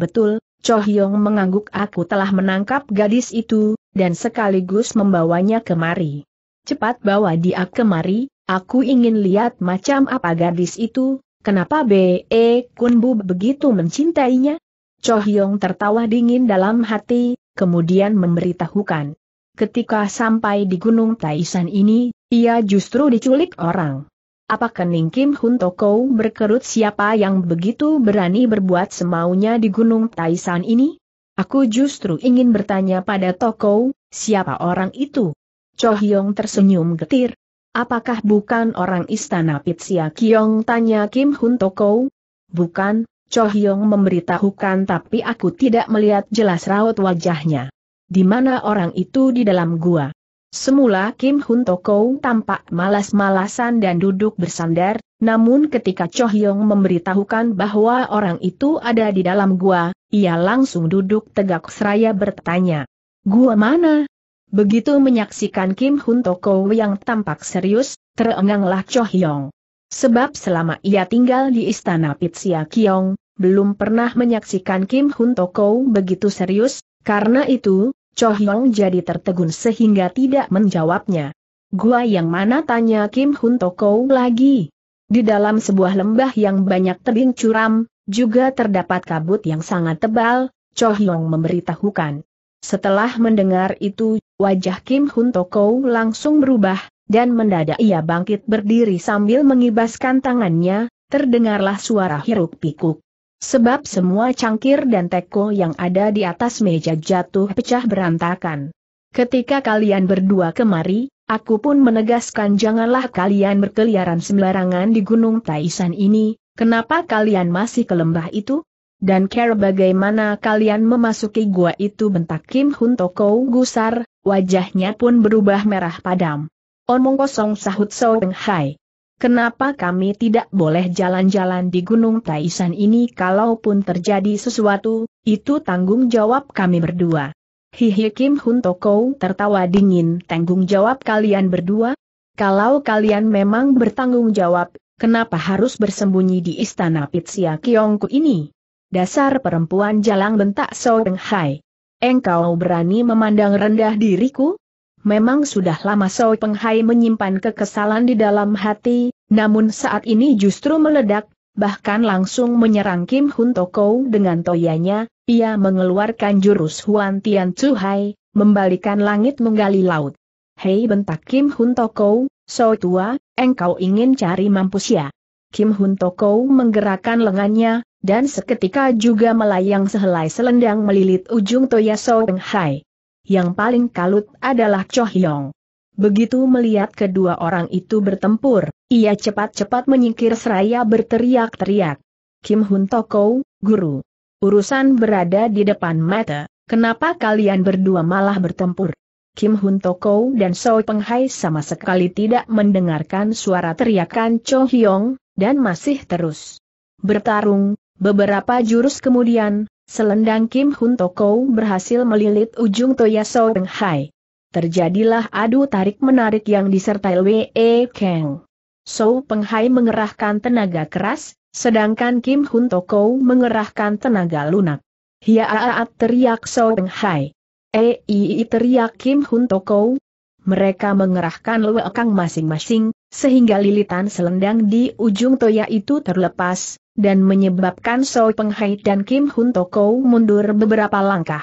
Betul, Cho Hyong mengangguk aku telah menangkap gadis itu, dan sekaligus membawanya kemari. Cepat bawa dia kemari, aku ingin lihat macam apa gadis itu, kenapa B.E. Kunbu begitu mencintainya? Cho Hyong tertawa dingin dalam hati, kemudian memberitahukan. Ketika sampai di Gunung Taisan ini, ia justru diculik orang. Apakah Ning Kim Hun Toko berkerut siapa yang begitu berani berbuat semaunya di Gunung Taisan ini? Aku justru ingin bertanya pada Toko, siapa orang itu? Cho Hyong tersenyum getir. Apakah bukan orang istana Pitsia Kiong tanya Kim Hun Toko? Bukan, Cho Hyong memberitahukan tapi aku tidak melihat jelas raut wajahnya. Di mana orang itu di dalam gua? Semula Kim Hun Toko tampak malas-malasan dan duduk bersandar, namun ketika Cho Hyong memberitahukan bahwa orang itu ada di dalam gua, ia langsung duduk tegak seraya bertanya, Gua mana? Begitu menyaksikan Kim Hun Toko yang tampak serius, terenganglah Cho Hyong. Sebab selama ia tinggal di istana Pitsia Kiong, belum pernah menyaksikan Kim Hun Toko begitu serius, karena itu, Cho Hyong jadi tertegun sehingga tidak menjawabnya. Gua yang mana tanya Kim Hun Toko lagi. Di dalam sebuah lembah yang banyak tebing curam, juga terdapat kabut yang sangat tebal, Cho Hyong memberitahukan. Setelah mendengar itu, wajah Kim Hun Toko langsung berubah, dan mendadak ia bangkit berdiri sambil mengibaskan tangannya, terdengarlah suara hiruk pikuk. Sebab semua cangkir dan teko yang ada di atas meja jatuh pecah berantakan. Ketika kalian berdua kemari, aku pun menegaskan janganlah kalian berkeliaran sembarangan di Gunung Taisan ini, kenapa kalian masih ke lembah itu? Dan care bagaimana kalian memasuki gua itu bentak Kim Hun Toko gusar, wajahnya pun berubah merah padam. Omong kosong sahut Soeng Hai. Kenapa kami tidak boleh jalan-jalan di Gunung Taisan ini kalaupun terjadi sesuatu, itu tanggung jawab kami berdua. Hihi Kim Hun Toko tertawa dingin tanggung jawab kalian berdua? Kalau kalian memang bertanggung jawab, kenapa harus bersembunyi di istana Pitsia Kiongku ini? Dasar perempuan jalang bentak So Hai. Engkau berani memandang rendah diriku? Memang sudah lama Soi Penghai menyimpan kekesalan di dalam hati, namun saat ini justru meledak, bahkan langsung menyerang Kim Hun Toko dengan toyanya, ia mengeluarkan jurus Huan Tian Chu Hai, membalikan langit menggali laut. Hei bentak Kim Hun Toko, Soi Tua, engkau ingin cari mampus ya. Kim Hun Toko menggerakkan lengannya, dan seketika juga melayang sehelai selendang melilit ujung toya Soi Penghai yang paling kalut adalah Cho Hyong. Begitu melihat kedua orang itu bertempur, ia cepat-cepat menyingkir seraya berteriak-teriak. Kim Hun Toko, Guru. Urusan berada di depan mata, kenapa kalian berdua malah bertempur? Kim Hun Toko dan Soi Penghai sama sekali tidak mendengarkan suara teriakan Cho Hyong, dan masih terus bertarung. Beberapa jurus kemudian, selendang Kim Hun Toko berhasil melilit ujung Toya So Peng Hai. Terjadilah adu tarik-menarik yang disertai Wee Kang. So Peng Hai mengerahkan tenaga keras, sedangkan Kim Hun Toko mengerahkan tenaga lunak. Hia aat teriak So Peng Hai. E i teriak Kim Hun Toko. Mereka mengerahkan Kang masing-masing, sehingga lilitan selendang di ujung toya itu terlepas, dan menyebabkan Soi Penghai dan Kim Hun Toko mundur beberapa langkah.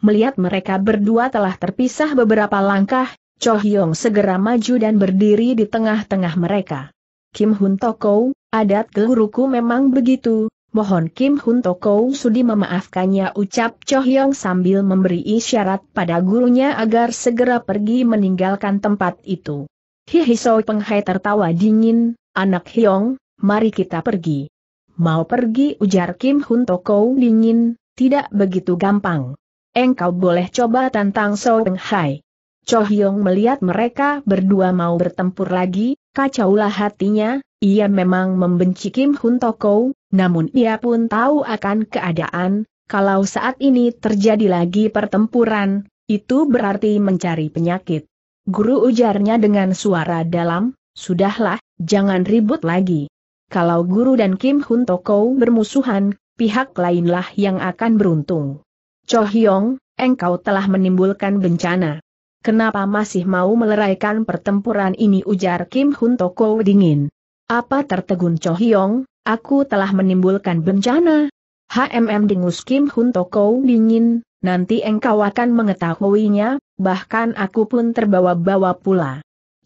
Melihat mereka berdua telah terpisah beberapa langkah, Cho Hyong segera maju dan berdiri di tengah-tengah mereka. Kim Hun Toko, adat guruku memang begitu, mohon Kim Hun Toko sudi memaafkannya ucap Cho Hyong sambil memberi isyarat pada gurunya agar segera pergi meninggalkan tempat itu. Hihi Soi Penghai tertawa dingin, anak Hyong, mari kita pergi mau pergi ujar Kim Hun Toko dingin, tidak begitu gampang. Engkau boleh coba tantang So Peng Hai. Cho Hyong melihat mereka berdua mau bertempur lagi, kacaulah hatinya, ia memang membenci Kim Hun Toko, namun ia pun tahu akan keadaan, kalau saat ini terjadi lagi pertempuran, itu berarti mencari penyakit. Guru ujarnya dengan suara dalam, sudahlah, jangan ribut lagi kalau guru dan Kim Hun Toko bermusuhan, pihak lainlah yang akan beruntung. Cho Hyong, engkau telah menimbulkan bencana. Kenapa masih mau meleraikan pertempuran ini ujar Kim Hun Toko dingin. Apa tertegun Cho Hyong, aku telah menimbulkan bencana? HMM dengus Kim Hun Toko dingin, nanti engkau akan mengetahuinya, bahkan aku pun terbawa-bawa pula.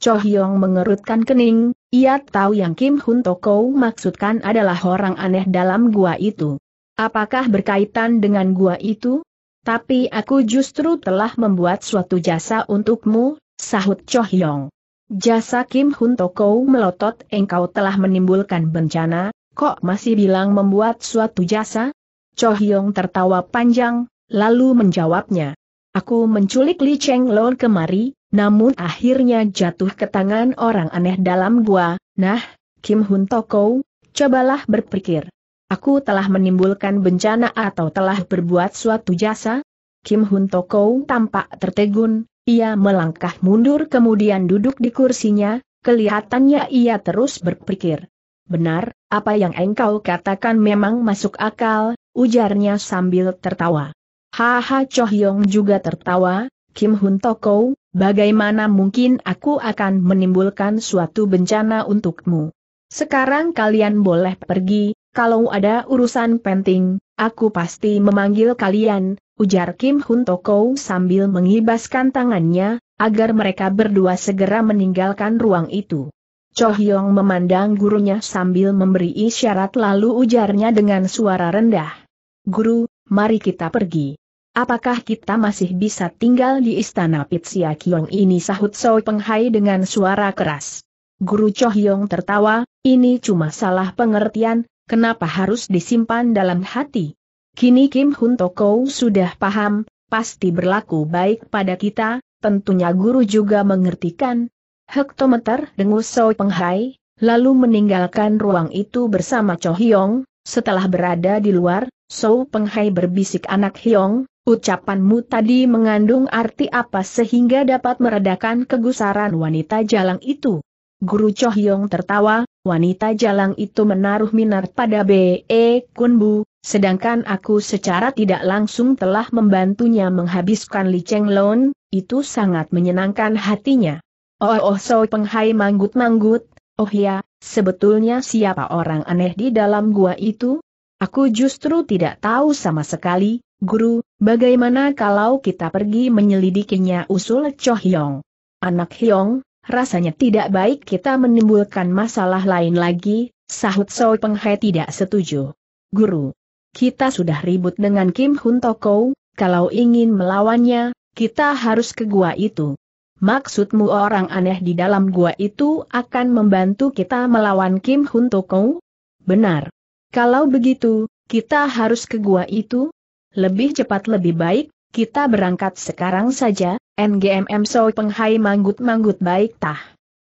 Cho Hyong mengerutkan kening, ia tahu yang Kim Hun Toko maksudkan adalah orang aneh dalam gua itu. Apakah berkaitan dengan gua itu? Tapi aku justru telah membuat suatu jasa untukmu, sahut Cho Hyong. Jasa Kim Hun Toko melotot engkau telah menimbulkan bencana, kok masih bilang membuat suatu jasa? Cho Hyong tertawa panjang, lalu menjawabnya. Aku menculik Li Cheng Lon kemari, namun akhirnya jatuh ke tangan orang aneh dalam gua, nah, Kim Hun Toko, cobalah berpikir. Aku telah menimbulkan bencana atau telah berbuat suatu jasa? Kim Hun Toko tampak tertegun, ia melangkah mundur kemudian duduk di kursinya, kelihatannya ia terus berpikir. Benar, apa yang engkau katakan memang masuk akal, ujarnya sambil tertawa. Haha Cho Hyung juga tertawa, Kim Hun Toko, Bagaimana mungkin aku akan menimbulkan suatu bencana untukmu? Sekarang kalian boleh pergi, kalau ada urusan penting, aku pasti memanggil kalian, ujar Kim Hun Toko sambil mengibaskan tangannya, agar mereka berdua segera meninggalkan ruang itu. Cho Hyong memandang gurunya sambil memberi isyarat lalu ujarnya dengan suara rendah. Guru, mari kita pergi. Apakah kita masih bisa tinggal di istana Pitsia Kiong ini sahut Soi Penghai dengan suara keras. Guru Cho Hyong tertawa, ini cuma salah pengertian, kenapa harus disimpan dalam hati? Kini Kim Hun Toko sudah paham, pasti berlaku baik pada kita, tentunya guru juga mengertikan. Hektometer dengus Soi Penghai, lalu meninggalkan ruang itu bersama Cho Hyong, setelah berada di luar, Soe Penghai berbisik anak Hyong, Ucapanmu tadi mengandung arti apa sehingga dapat meredakan kegusaran wanita jalang itu? Guru Chohyong tertawa, wanita jalang itu menaruh minat pada B.E. Kunbu, sedangkan aku secara tidak langsung telah membantunya menghabiskan Li Cheng Lon, itu sangat menyenangkan hatinya. Oh oh so penghai manggut-manggut, oh ya, sebetulnya siapa orang aneh di dalam gua itu? Aku justru tidak tahu sama sekali, Guru, bagaimana kalau kita pergi menyelidikinya usul Cho Hyong? Anak Hyong, rasanya tidak baik kita menimbulkan masalah lain lagi, sahut Peng Hai tidak setuju. Guru, kita sudah ribut dengan Kim Hun Toko, kalau ingin melawannya, kita harus ke gua itu. Maksudmu orang aneh di dalam gua itu akan membantu kita melawan Kim Hun Toko? Benar. Kalau begitu, kita harus ke gua itu, lebih cepat lebih baik, kita berangkat sekarang saja, NGMM So Penghai manggut-manggut baik tah.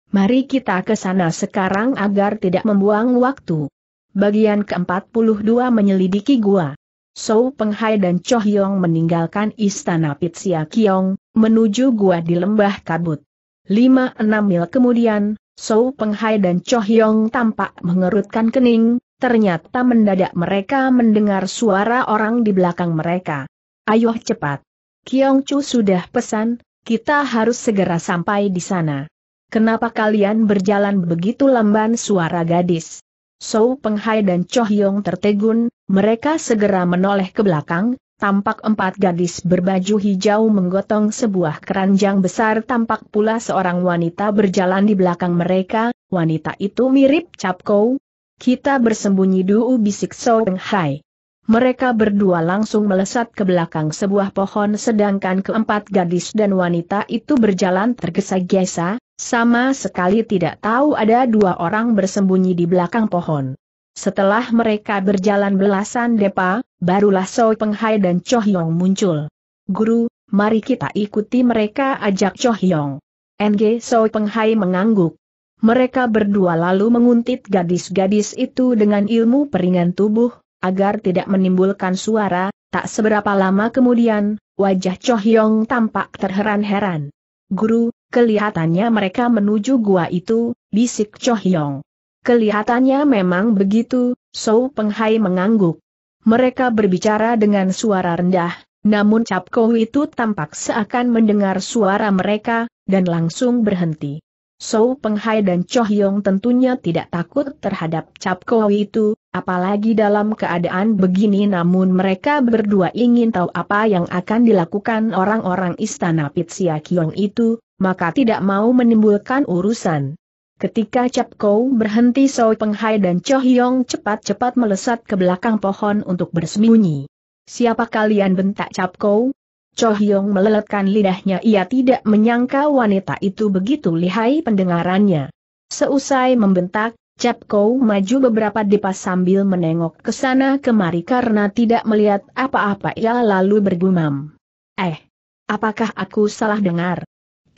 Mari kita ke sana sekarang agar tidak membuang waktu. Bagian ke-42 menyelidiki gua. So Penghai dan Cho Hyong meninggalkan istana Pitsia Kiong, menuju gua di lembah kabut. 5-6 mil kemudian, So Penghai dan Cho Hyong tampak mengerutkan kening, Ternyata mendadak mereka mendengar suara orang di belakang mereka. Ayo cepat. Kiong Chu sudah pesan, kita harus segera sampai di sana. Kenapa kalian berjalan begitu lamban suara gadis? So Penghai dan Cho Hyong tertegun, mereka segera menoleh ke belakang, tampak empat gadis berbaju hijau menggotong sebuah keranjang besar tampak pula seorang wanita berjalan di belakang mereka, wanita itu mirip Capkou, kita bersembunyi dulu bisik So Peng Hai. Mereka berdua langsung melesat ke belakang sebuah pohon sedangkan keempat gadis dan wanita itu berjalan tergesa-gesa, sama sekali tidak tahu ada dua orang bersembunyi di belakang pohon. Setelah mereka berjalan belasan depa, barulah So Peng Hai dan Cho Hyong muncul. Guru, mari kita ikuti mereka ajak Cho Hyong. NG So Peng Hai mengangguk. Mereka berdua lalu menguntit gadis-gadis itu dengan ilmu peringan tubuh, agar tidak menimbulkan suara, tak seberapa lama kemudian, wajah Cho Hyong tampak terheran-heran. Guru, kelihatannya mereka menuju gua itu, bisik Cho Hyong. Kelihatannya memang begitu, Sou Penghai mengangguk. Mereka berbicara dengan suara rendah, namun Cap Capko itu tampak seakan mendengar suara mereka, dan langsung berhenti. Sou Penghai dan Cho Hyong tentunya tidak takut terhadap Cap Kau itu, apalagi dalam keadaan begini namun mereka berdua ingin tahu apa yang akan dilakukan orang-orang istana Pitsia Kiong itu, maka tidak mau menimbulkan urusan. Ketika Cap Kau berhenti Sou Penghai dan Cho Hyong cepat-cepat melesat ke belakang pohon untuk bersembunyi. Siapa kalian bentak Cap Kau? Cho Hyong meleletkan lidahnya ia tidak menyangka wanita itu begitu lihai pendengarannya. Seusai membentak, Cap Kou maju beberapa depa sambil menengok ke sana kemari karena tidak melihat apa-apa ia lalu bergumam. Eh, apakah aku salah dengar?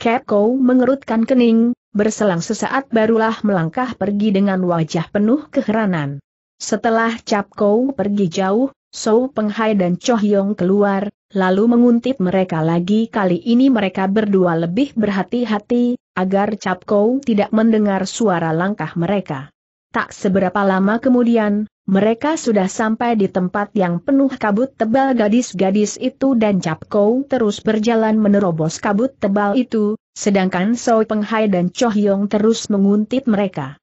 Cap Kou mengerutkan kening, berselang sesaat barulah melangkah pergi dengan wajah penuh keheranan. Setelah Cap Kou pergi jauh, Sou Penghai dan Cho Hyong keluar, lalu menguntit mereka lagi kali ini mereka berdua lebih berhati-hati, agar Capkou tidak mendengar suara langkah mereka. Tak seberapa lama kemudian, mereka sudah sampai di tempat yang penuh kabut tebal gadis-gadis itu dan Capkou terus berjalan menerobos kabut tebal itu, sedangkan Soi Penghai dan Cho Hyong terus menguntit mereka.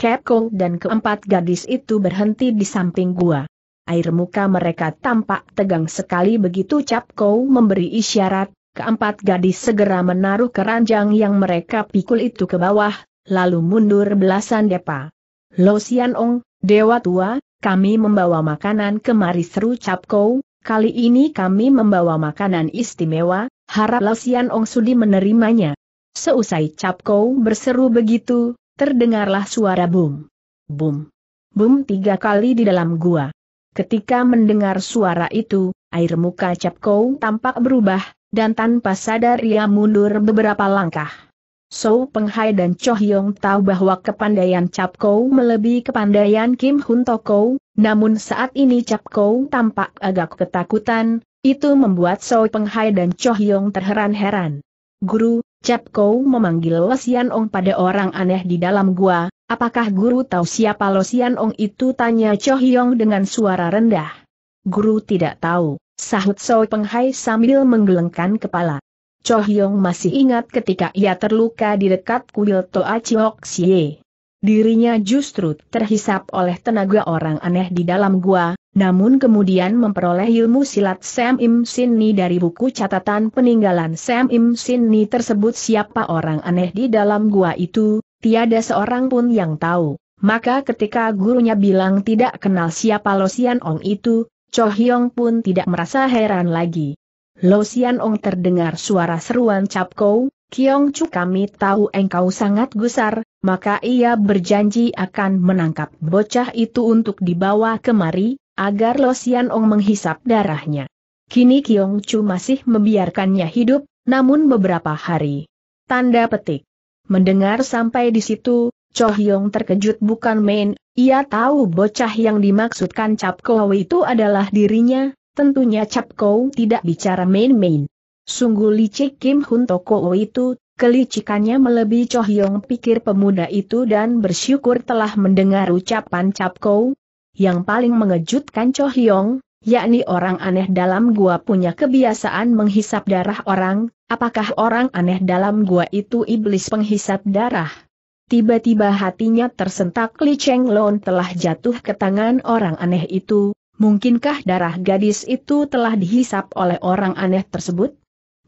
Capkou dan keempat gadis itu berhenti di samping gua air muka mereka tampak tegang sekali begitu Cap Kau memberi isyarat, keempat gadis segera menaruh keranjang yang mereka pikul itu ke bawah, lalu mundur belasan depa. Lo Sian Ong, Dewa Tua, kami membawa makanan kemari seru Cap Kau, kali ini kami membawa makanan istimewa, harap Lo Sian Ong sudi menerimanya. Seusai Cap Kau berseru begitu, terdengarlah suara bum. Bum. Bum tiga kali di dalam gua. Ketika mendengar suara itu, air muka Cap tampak berubah, dan tanpa sadar ia mundur beberapa langkah. So Penghai dan Cho Hyong tahu bahwa kepandaian Cap melebihi kepandaian Kim Hun Toko, namun saat ini Cap tampak agak ketakutan, itu membuat So Penghai dan Cho Hyong terheran-heran. Guru, Cap memanggil Wasian Ong pada orang aneh di dalam gua, Apakah guru tahu siapa Lo Ong itu? Tanya Cho Hyong dengan suara rendah. Guru tidak tahu, sahut So Penghai sambil menggelengkan kepala. Cho Hyong masih ingat ketika ia terluka di dekat kuil Toa Chiok Xie. Dirinya justru terhisap oleh tenaga orang aneh di dalam gua, namun kemudian memperoleh ilmu silat Sam Im Sin Ni dari buku catatan peninggalan Sam Im Sin Ni tersebut siapa orang aneh di dalam gua itu, tiada seorang pun yang tahu. Maka ketika gurunya bilang tidak kenal siapa Lo Sian Ong itu, Cho Hyong pun tidak merasa heran lagi. Lo Sian Ong terdengar suara seruan Cap Kou, Kiong Chu kami tahu engkau sangat gusar, maka ia berjanji akan menangkap bocah itu untuk dibawa kemari, agar Lo Sian Ong menghisap darahnya. Kini Kiong Chu masih membiarkannya hidup, namun beberapa hari. Tanda petik. Mendengar sampai di situ, Cho Hyong terkejut bukan main, ia tahu bocah yang dimaksudkan Cap Kou itu adalah dirinya, tentunya Cap Kou tidak bicara main-main. Sungguh licik Kim Hun Toko itu, kelicikannya melebihi Cho Hyong pikir pemuda itu dan bersyukur telah mendengar ucapan Cap Kou. Yang paling mengejutkan Cho Hyong, yakni orang aneh dalam gua punya kebiasaan menghisap darah orang, apakah orang aneh dalam gua itu iblis penghisap darah? Tiba-tiba hatinya tersentak Li Cheng Lon telah jatuh ke tangan orang aneh itu, mungkinkah darah gadis itu telah dihisap oleh orang aneh tersebut?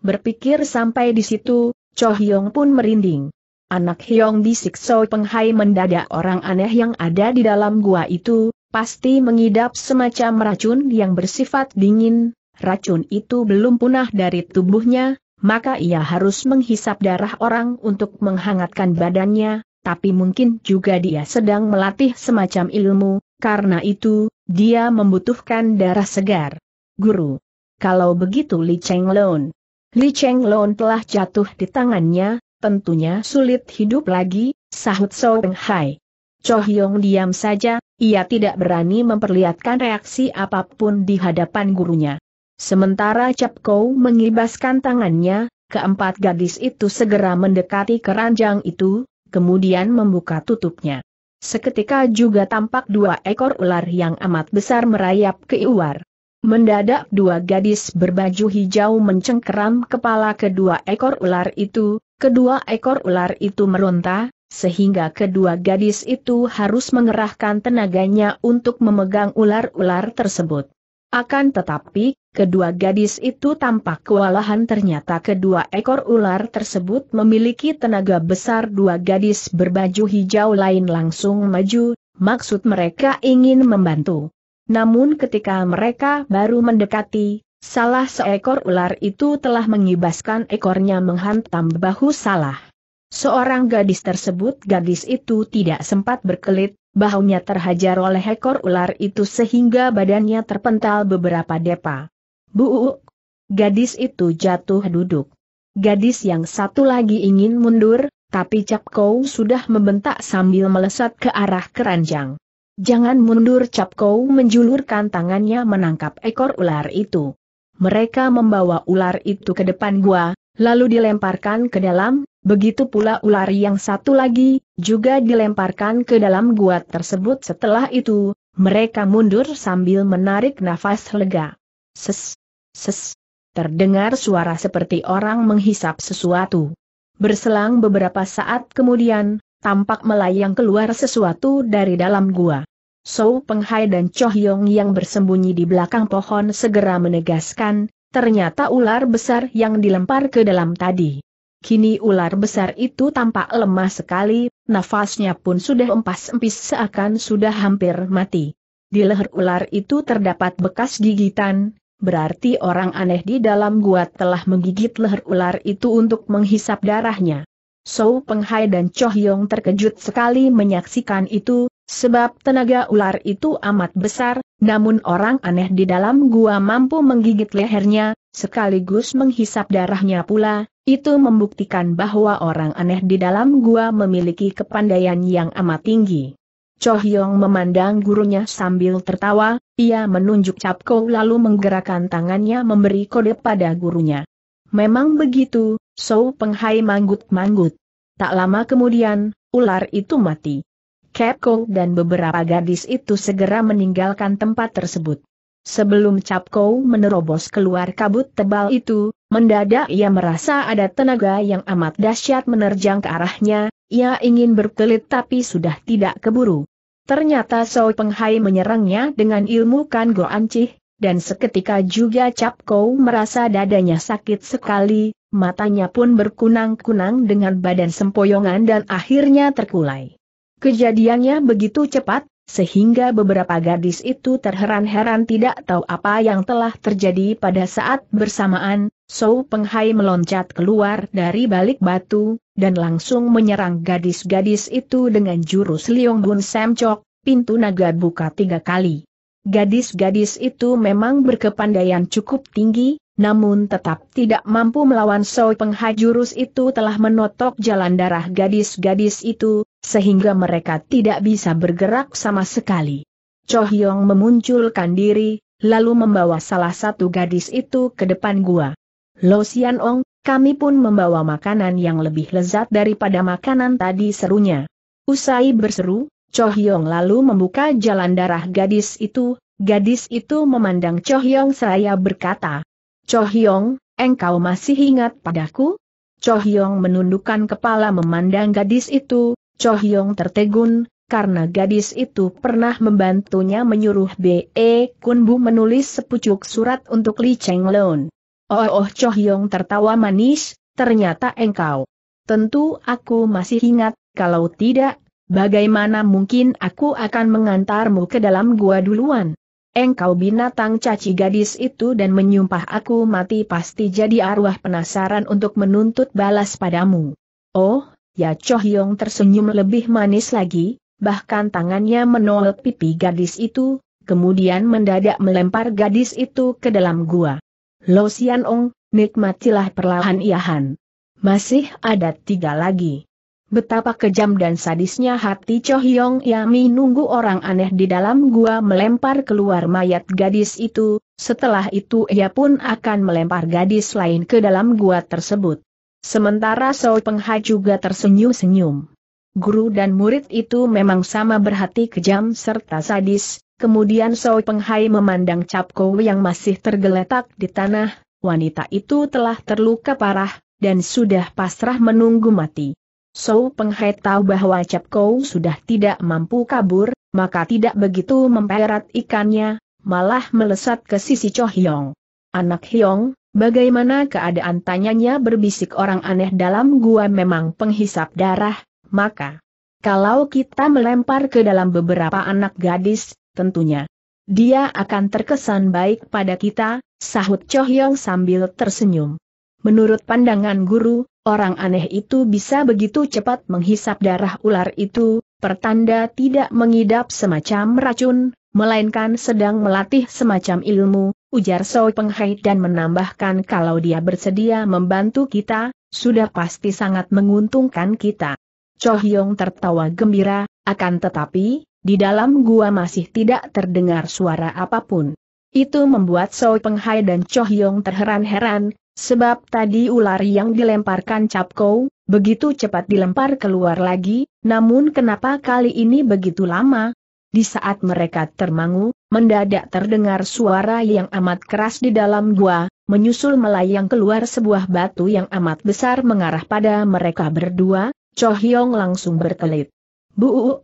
Berpikir sampai di situ, Cho Hyong pun merinding. Anak Hyong disiksa penghai mendadak orang aneh yang ada di dalam gua itu, pasti mengidap semacam racun yang bersifat dingin, racun itu belum punah dari tubuhnya, maka ia harus menghisap darah orang untuk menghangatkan badannya, tapi mungkin juga dia sedang melatih semacam ilmu, karena itu, dia membutuhkan darah segar. Guru. Kalau begitu Li Cheng Chenglon. Li Cheng Chenglon telah jatuh di tangannya, tentunya sulit hidup lagi, sahut Song Hai. Cho Hyong diam saja, ia tidak berani memperlihatkan reaksi apapun di hadapan gurunya. Sementara Cap Kou mengibaskan tangannya, keempat gadis itu segera mendekati keranjang itu, kemudian membuka tutupnya. Seketika juga tampak dua ekor ular yang amat besar merayap ke luar. Mendadak dua gadis berbaju hijau mencengkeram kepala kedua ekor ular itu, kedua ekor ular itu meronta, sehingga kedua gadis itu harus mengerahkan tenaganya untuk memegang ular-ular tersebut. Akan tetapi, kedua gadis itu tampak kewalahan ternyata kedua ekor ular tersebut memiliki tenaga besar dua gadis berbaju hijau lain langsung maju, maksud mereka ingin membantu. Namun ketika mereka baru mendekati, salah seekor ular itu telah mengibaskan ekornya menghantam bahu salah. Seorang gadis tersebut gadis itu tidak sempat berkelit, bahunya terhajar oleh ekor ular itu sehingga badannya terpental beberapa depa. Bu, Gadis itu jatuh duduk. Gadis yang satu lagi ingin mundur, tapi Cap Kow sudah membentak sambil melesat ke arah keranjang. Jangan mundur Cap Kow menjulurkan tangannya menangkap ekor ular itu. Mereka membawa ular itu ke depan gua, lalu dilemparkan ke dalam, Begitu pula ular yang satu lagi, juga dilemparkan ke dalam gua tersebut setelah itu, mereka mundur sambil menarik nafas lega. Ses, ses, terdengar suara seperti orang menghisap sesuatu. Berselang beberapa saat kemudian, tampak melayang keluar sesuatu dari dalam gua. So Penghai dan Cho Hyong yang bersembunyi di belakang pohon segera menegaskan, ternyata ular besar yang dilempar ke dalam tadi. Kini ular besar itu tampak lemah sekali, nafasnya pun sudah empas-empis seakan sudah hampir mati. Di leher ular itu terdapat bekas gigitan, berarti orang aneh di dalam gua telah menggigit leher ular itu untuk menghisap darahnya. Sou Penghai dan Cho Hyong terkejut sekali menyaksikan itu, sebab tenaga ular itu amat besar, namun orang aneh di dalam gua mampu menggigit lehernya, sekaligus menghisap darahnya pula, itu membuktikan bahwa orang aneh di dalam gua memiliki kepandaian yang amat tinggi. Choh Yong memandang gurunya sambil tertawa, ia menunjuk Cap Kou lalu menggerakkan tangannya memberi kode pada gurunya. Memang begitu, Sou Penghai manggut-manggut. Tak lama kemudian, ular itu mati. Cap Kou dan beberapa gadis itu segera meninggalkan tempat tersebut. Sebelum Cap Kou menerobos keluar kabut tebal itu, mendadak ia merasa ada tenaga yang amat dahsyat menerjang ke arahnya, ia ingin berkelit tapi sudah tidak keburu. Ternyata Soi Penghai menyerangnya dengan ilmu Kan Go Ancih, dan seketika juga Cap Kou merasa dadanya sakit sekali, matanya pun berkunang-kunang dengan badan sempoyongan dan akhirnya terkulai. Kejadiannya begitu cepat, sehingga beberapa gadis itu terheran-heran tidak tahu apa yang telah terjadi pada saat bersamaan, Sou Penghai meloncat keluar dari balik batu, dan langsung menyerang gadis-gadis itu dengan jurus Liong Bun Sam Chok, pintu naga buka tiga kali. Gadis-gadis itu memang berkepandaian cukup tinggi, namun tetap tidak mampu melawan Soi penghajurus itu telah menotok jalan darah gadis-gadis itu, sehingga mereka tidak bisa bergerak sama sekali. Cho Hyong memunculkan diri, lalu membawa salah satu gadis itu ke depan gua. Lo Sian Ong, kami pun membawa makanan yang lebih lezat daripada makanan tadi serunya. Usai berseru, Cho Hyong lalu membuka jalan darah gadis itu, gadis itu memandang Cho Hyong seraya berkata, Chohyong, engkau masih ingat padaku? Chohyong menundukkan kepala memandang gadis itu, Chohyong tertegun, karena gadis itu pernah membantunya menyuruh B.E. Kunbu menulis sepucuk surat untuk Li Cheng Lon. Oh, oh, oh Chohyong tertawa manis, ternyata engkau. Tentu aku masih ingat, kalau tidak, bagaimana mungkin aku akan mengantarmu ke dalam gua duluan? engkau binatang caci gadis itu dan menyumpah aku mati pasti jadi arwah penasaran untuk menuntut balas padamu. Oh, ya Choh Yong tersenyum lebih manis lagi, bahkan tangannya menolak pipi gadis itu, kemudian mendadak melempar gadis itu ke dalam gua. Lo Sian Ong, nikmatilah perlahan-iahan. Masih ada tiga lagi. Betapa kejam dan sadisnya hati Cho Hyong Yami nunggu orang aneh di dalam gua melempar keluar mayat gadis itu, setelah itu ia pun akan melempar gadis lain ke dalam gua tersebut. Sementara Peng Pengha juga tersenyum-senyum. Guru dan murid itu memang sama berhati kejam serta sadis, kemudian Peng Penghai memandang Cap Kou yang masih tergeletak di tanah, wanita itu telah terluka parah, dan sudah pasrah menunggu mati. Sou Penghai tahu bahwa Cap Kou sudah tidak mampu kabur, maka tidak begitu mempererat ikannya, malah melesat ke sisi Cho Hyong. Anak Hyong, bagaimana keadaan tanyanya berbisik orang aneh dalam gua memang penghisap darah, maka kalau kita melempar ke dalam beberapa anak gadis, tentunya dia akan terkesan baik pada kita, sahut Cho Hyong sambil tersenyum. Menurut pandangan guru, orang aneh itu bisa begitu cepat menghisap darah ular itu, pertanda tidak mengidap semacam racun, melainkan sedang melatih semacam ilmu, ujar Soi Penghai dan menambahkan kalau dia bersedia membantu kita, sudah pasti sangat menguntungkan kita. Cho Hyong tertawa gembira, akan tetapi, di dalam gua masih tidak terdengar suara apapun. Itu membuat Soi Penghai dan Cho Hyong terheran-heran, Sebab tadi ular yang dilemparkan Capko, begitu cepat dilempar keluar lagi, namun kenapa kali ini begitu lama? Di saat mereka termangu, mendadak terdengar suara yang amat keras di dalam gua, menyusul melayang keluar sebuah batu yang amat besar mengarah pada mereka berdua, Cho Hyong langsung berkelit. Bu,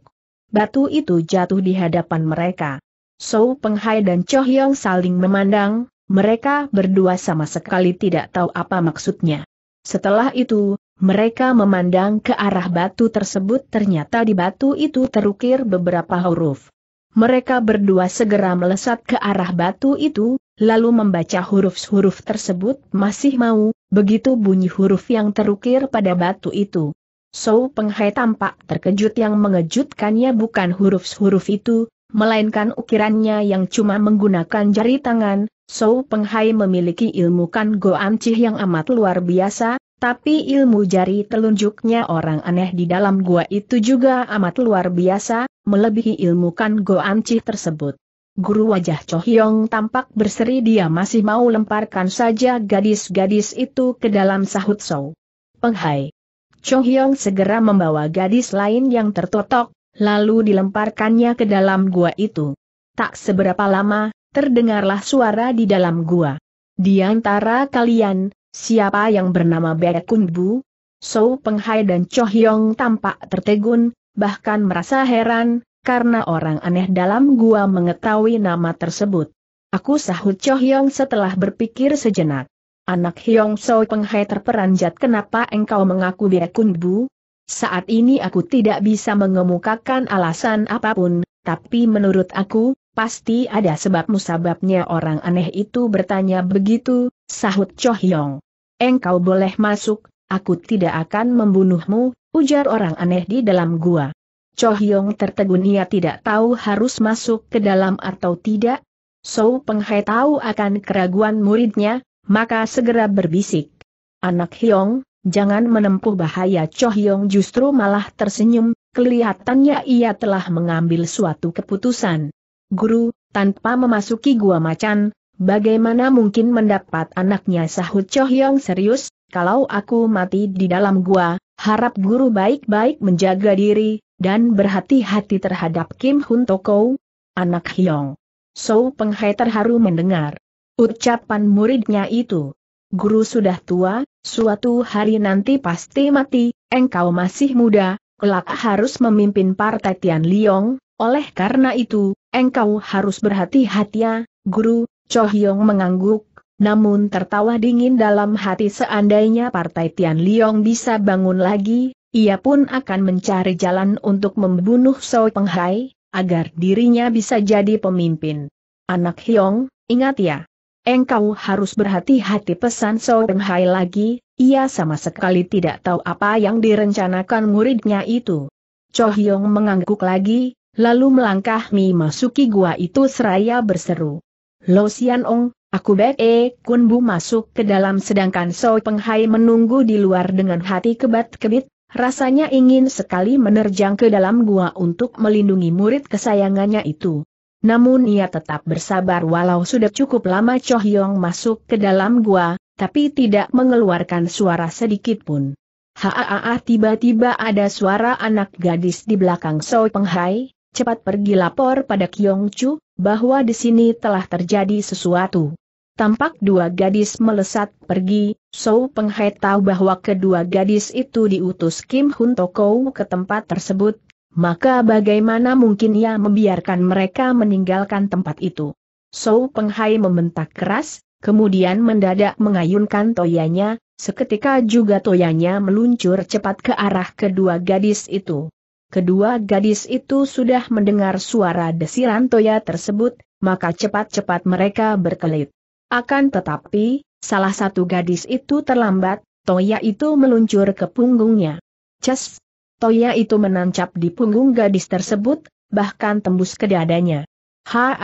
Batu itu jatuh di hadapan mereka. So Penghai dan Cho Hyong saling memandang, mereka berdua sama sekali tidak tahu apa maksudnya. Setelah itu, mereka memandang ke arah batu tersebut ternyata di batu itu terukir beberapa huruf. Mereka berdua segera melesat ke arah batu itu, lalu membaca huruf-huruf tersebut masih mau, begitu bunyi huruf yang terukir pada batu itu. So Penghai tampak terkejut yang mengejutkannya bukan huruf-huruf itu, melainkan ukirannya yang cuma menggunakan jari tangan, Peng Penghai memiliki ilmu kan Goan Cih yang amat luar biasa, tapi ilmu jari telunjuknya orang aneh di dalam gua itu juga amat luar biasa, melebihi ilmu kan Goan Cih tersebut. Guru wajah Chohyong tampak berseri dia masih mau lemparkan saja gadis-gadis itu ke dalam sahut Hai. Penghai. Chohyong segera membawa gadis lain yang tertotok, lalu dilemparkannya ke dalam gua itu. Tak seberapa lama, terdengarlah suara di dalam gua. Di antara kalian, siapa yang bernama Bek Kun Bu? So Penghai dan Cho Hyong tampak tertegun, bahkan merasa heran, karena orang aneh dalam gua mengetahui nama tersebut. Aku sahut Cho Hyong setelah berpikir sejenak. Anak Hyong So Penghai terperanjat kenapa engkau mengaku Bek Saat ini aku tidak bisa mengemukakan alasan apapun, tapi menurut aku, Pasti ada sebab musababnya orang aneh itu bertanya begitu, sahut Cho Hyong. Engkau boleh masuk, aku tidak akan membunuhmu, ujar orang aneh di dalam gua. Cho Hyong tertegun ia tidak tahu harus masuk ke dalam atau tidak. So Penghai tahu akan keraguan muridnya, maka segera berbisik. Anak Hyong, jangan menempuh bahaya Cho Hyong justru malah tersenyum, kelihatannya ia telah mengambil suatu keputusan. Guru, tanpa memasuki gua macan, bagaimana mungkin mendapat anaknya sahut Chohyong serius, kalau aku mati di dalam gua, harap guru baik-baik menjaga diri, dan berhati-hati terhadap Kim Hun Toko, anak Hyong. So Hai terharu mendengar ucapan muridnya itu. Guru sudah tua, suatu hari nanti pasti mati, engkau masih muda, kelak harus memimpin partai Tian Liong, oleh karena itu, engkau harus berhati-hati ya, Guru, Cho Hyong mengangguk, namun tertawa dingin dalam hati seandainya Partai Tian Liong bisa bangun lagi, ia pun akan mencari jalan untuk membunuh Soi Penghai, agar dirinya bisa jadi pemimpin. Anak Hyong, ingat ya. Engkau harus berhati-hati pesan Soi Penghai lagi, ia sama sekali tidak tahu apa yang direncanakan muridnya itu. Cho Hyong mengangguk lagi, Lalu melangkah Mi masuki gua itu seraya berseru. Lo Sian Ong, aku baik eh Kun Bu masuk ke dalam sedangkan So Penghai menunggu di luar dengan hati kebat-kebit, rasanya ingin sekali menerjang ke dalam gua untuk melindungi murid kesayangannya itu. Namun ia tetap bersabar walau sudah cukup lama Cho Hyong masuk ke dalam gua, tapi tidak mengeluarkan suara sedikit pun. Haa tiba-tiba ada suara anak gadis di belakang Soi Penghai, cepat pergi lapor pada Kyong Chu, bahwa di sini telah terjadi sesuatu. Tampak dua gadis melesat pergi, Sou Penghai tahu bahwa kedua gadis itu diutus Kim Hun Toko ke tempat tersebut, maka bagaimana mungkin ia membiarkan mereka meninggalkan tempat itu. Sou Penghai membentak keras, kemudian mendadak mengayunkan toyanya, seketika juga toyanya meluncur cepat ke arah kedua gadis itu. Kedua gadis itu sudah mendengar suara desiran Toya tersebut, maka cepat-cepat mereka berkelit. Akan tetapi, salah satu gadis itu terlambat, Toya itu meluncur ke punggungnya. Ces! Toya itu menancap di punggung gadis tersebut, bahkan tembus ke dadanya. Ha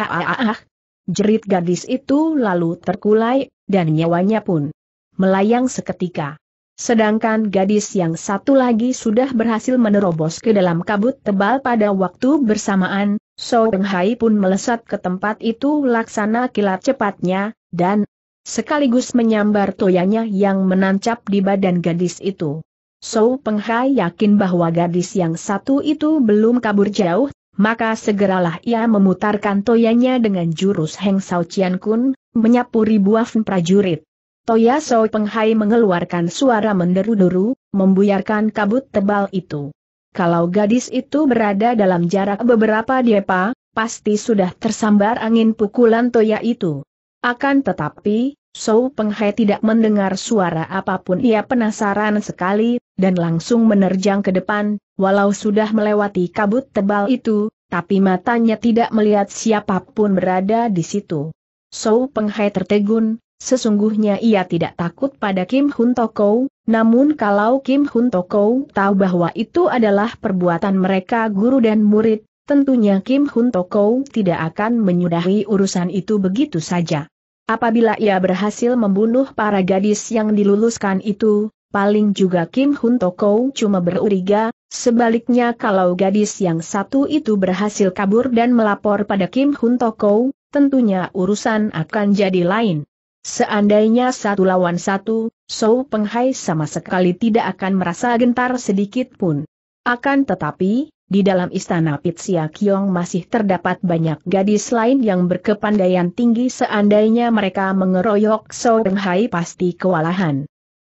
Jerit gadis itu lalu terkulai, dan nyawanya pun melayang seketika. Sedangkan gadis yang satu lagi sudah berhasil menerobos ke dalam kabut tebal pada waktu bersamaan, So Peng Hai pun melesat ke tempat itu laksana kilat cepatnya, dan sekaligus menyambar toyanya yang menancap di badan gadis itu. So Peng Hai yakin bahwa gadis yang satu itu belum kabur jauh, maka segeralah ia memutarkan toyanya dengan jurus Heng Sao Cian Kun, menyapu ribuan prajurit. Toya So Penghai mengeluarkan suara menderu-deru, membuyarkan kabut tebal itu. Kalau gadis itu berada dalam jarak beberapa depa, pasti sudah tersambar angin pukulan Toya itu. Akan tetapi, So Penghai tidak mendengar suara apapun ia penasaran sekali, dan langsung menerjang ke depan, walau sudah melewati kabut tebal itu, tapi matanya tidak melihat siapapun berada di situ. So Penghai tertegun, Sesungguhnya ia tidak takut pada Kim Hun Toko, namun kalau Kim Hun Toko tahu bahwa itu adalah perbuatan mereka guru dan murid, tentunya Kim Hun Toko tidak akan menyudahi urusan itu begitu saja. Apabila ia berhasil membunuh para gadis yang diluluskan itu, paling juga Kim Hun Toko cuma beruriga, sebaliknya kalau gadis yang satu itu berhasil kabur dan melapor pada Kim Hun Toko, tentunya urusan akan jadi lain. Seandainya satu lawan satu, Sou Penghai sama sekali tidak akan merasa gentar sedikit pun. Akan tetapi, di dalam istana Pitsia Kiong masih terdapat banyak gadis lain yang berkepandaian tinggi seandainya mereka mengeroyok Sou Penghai pasti kewalahan.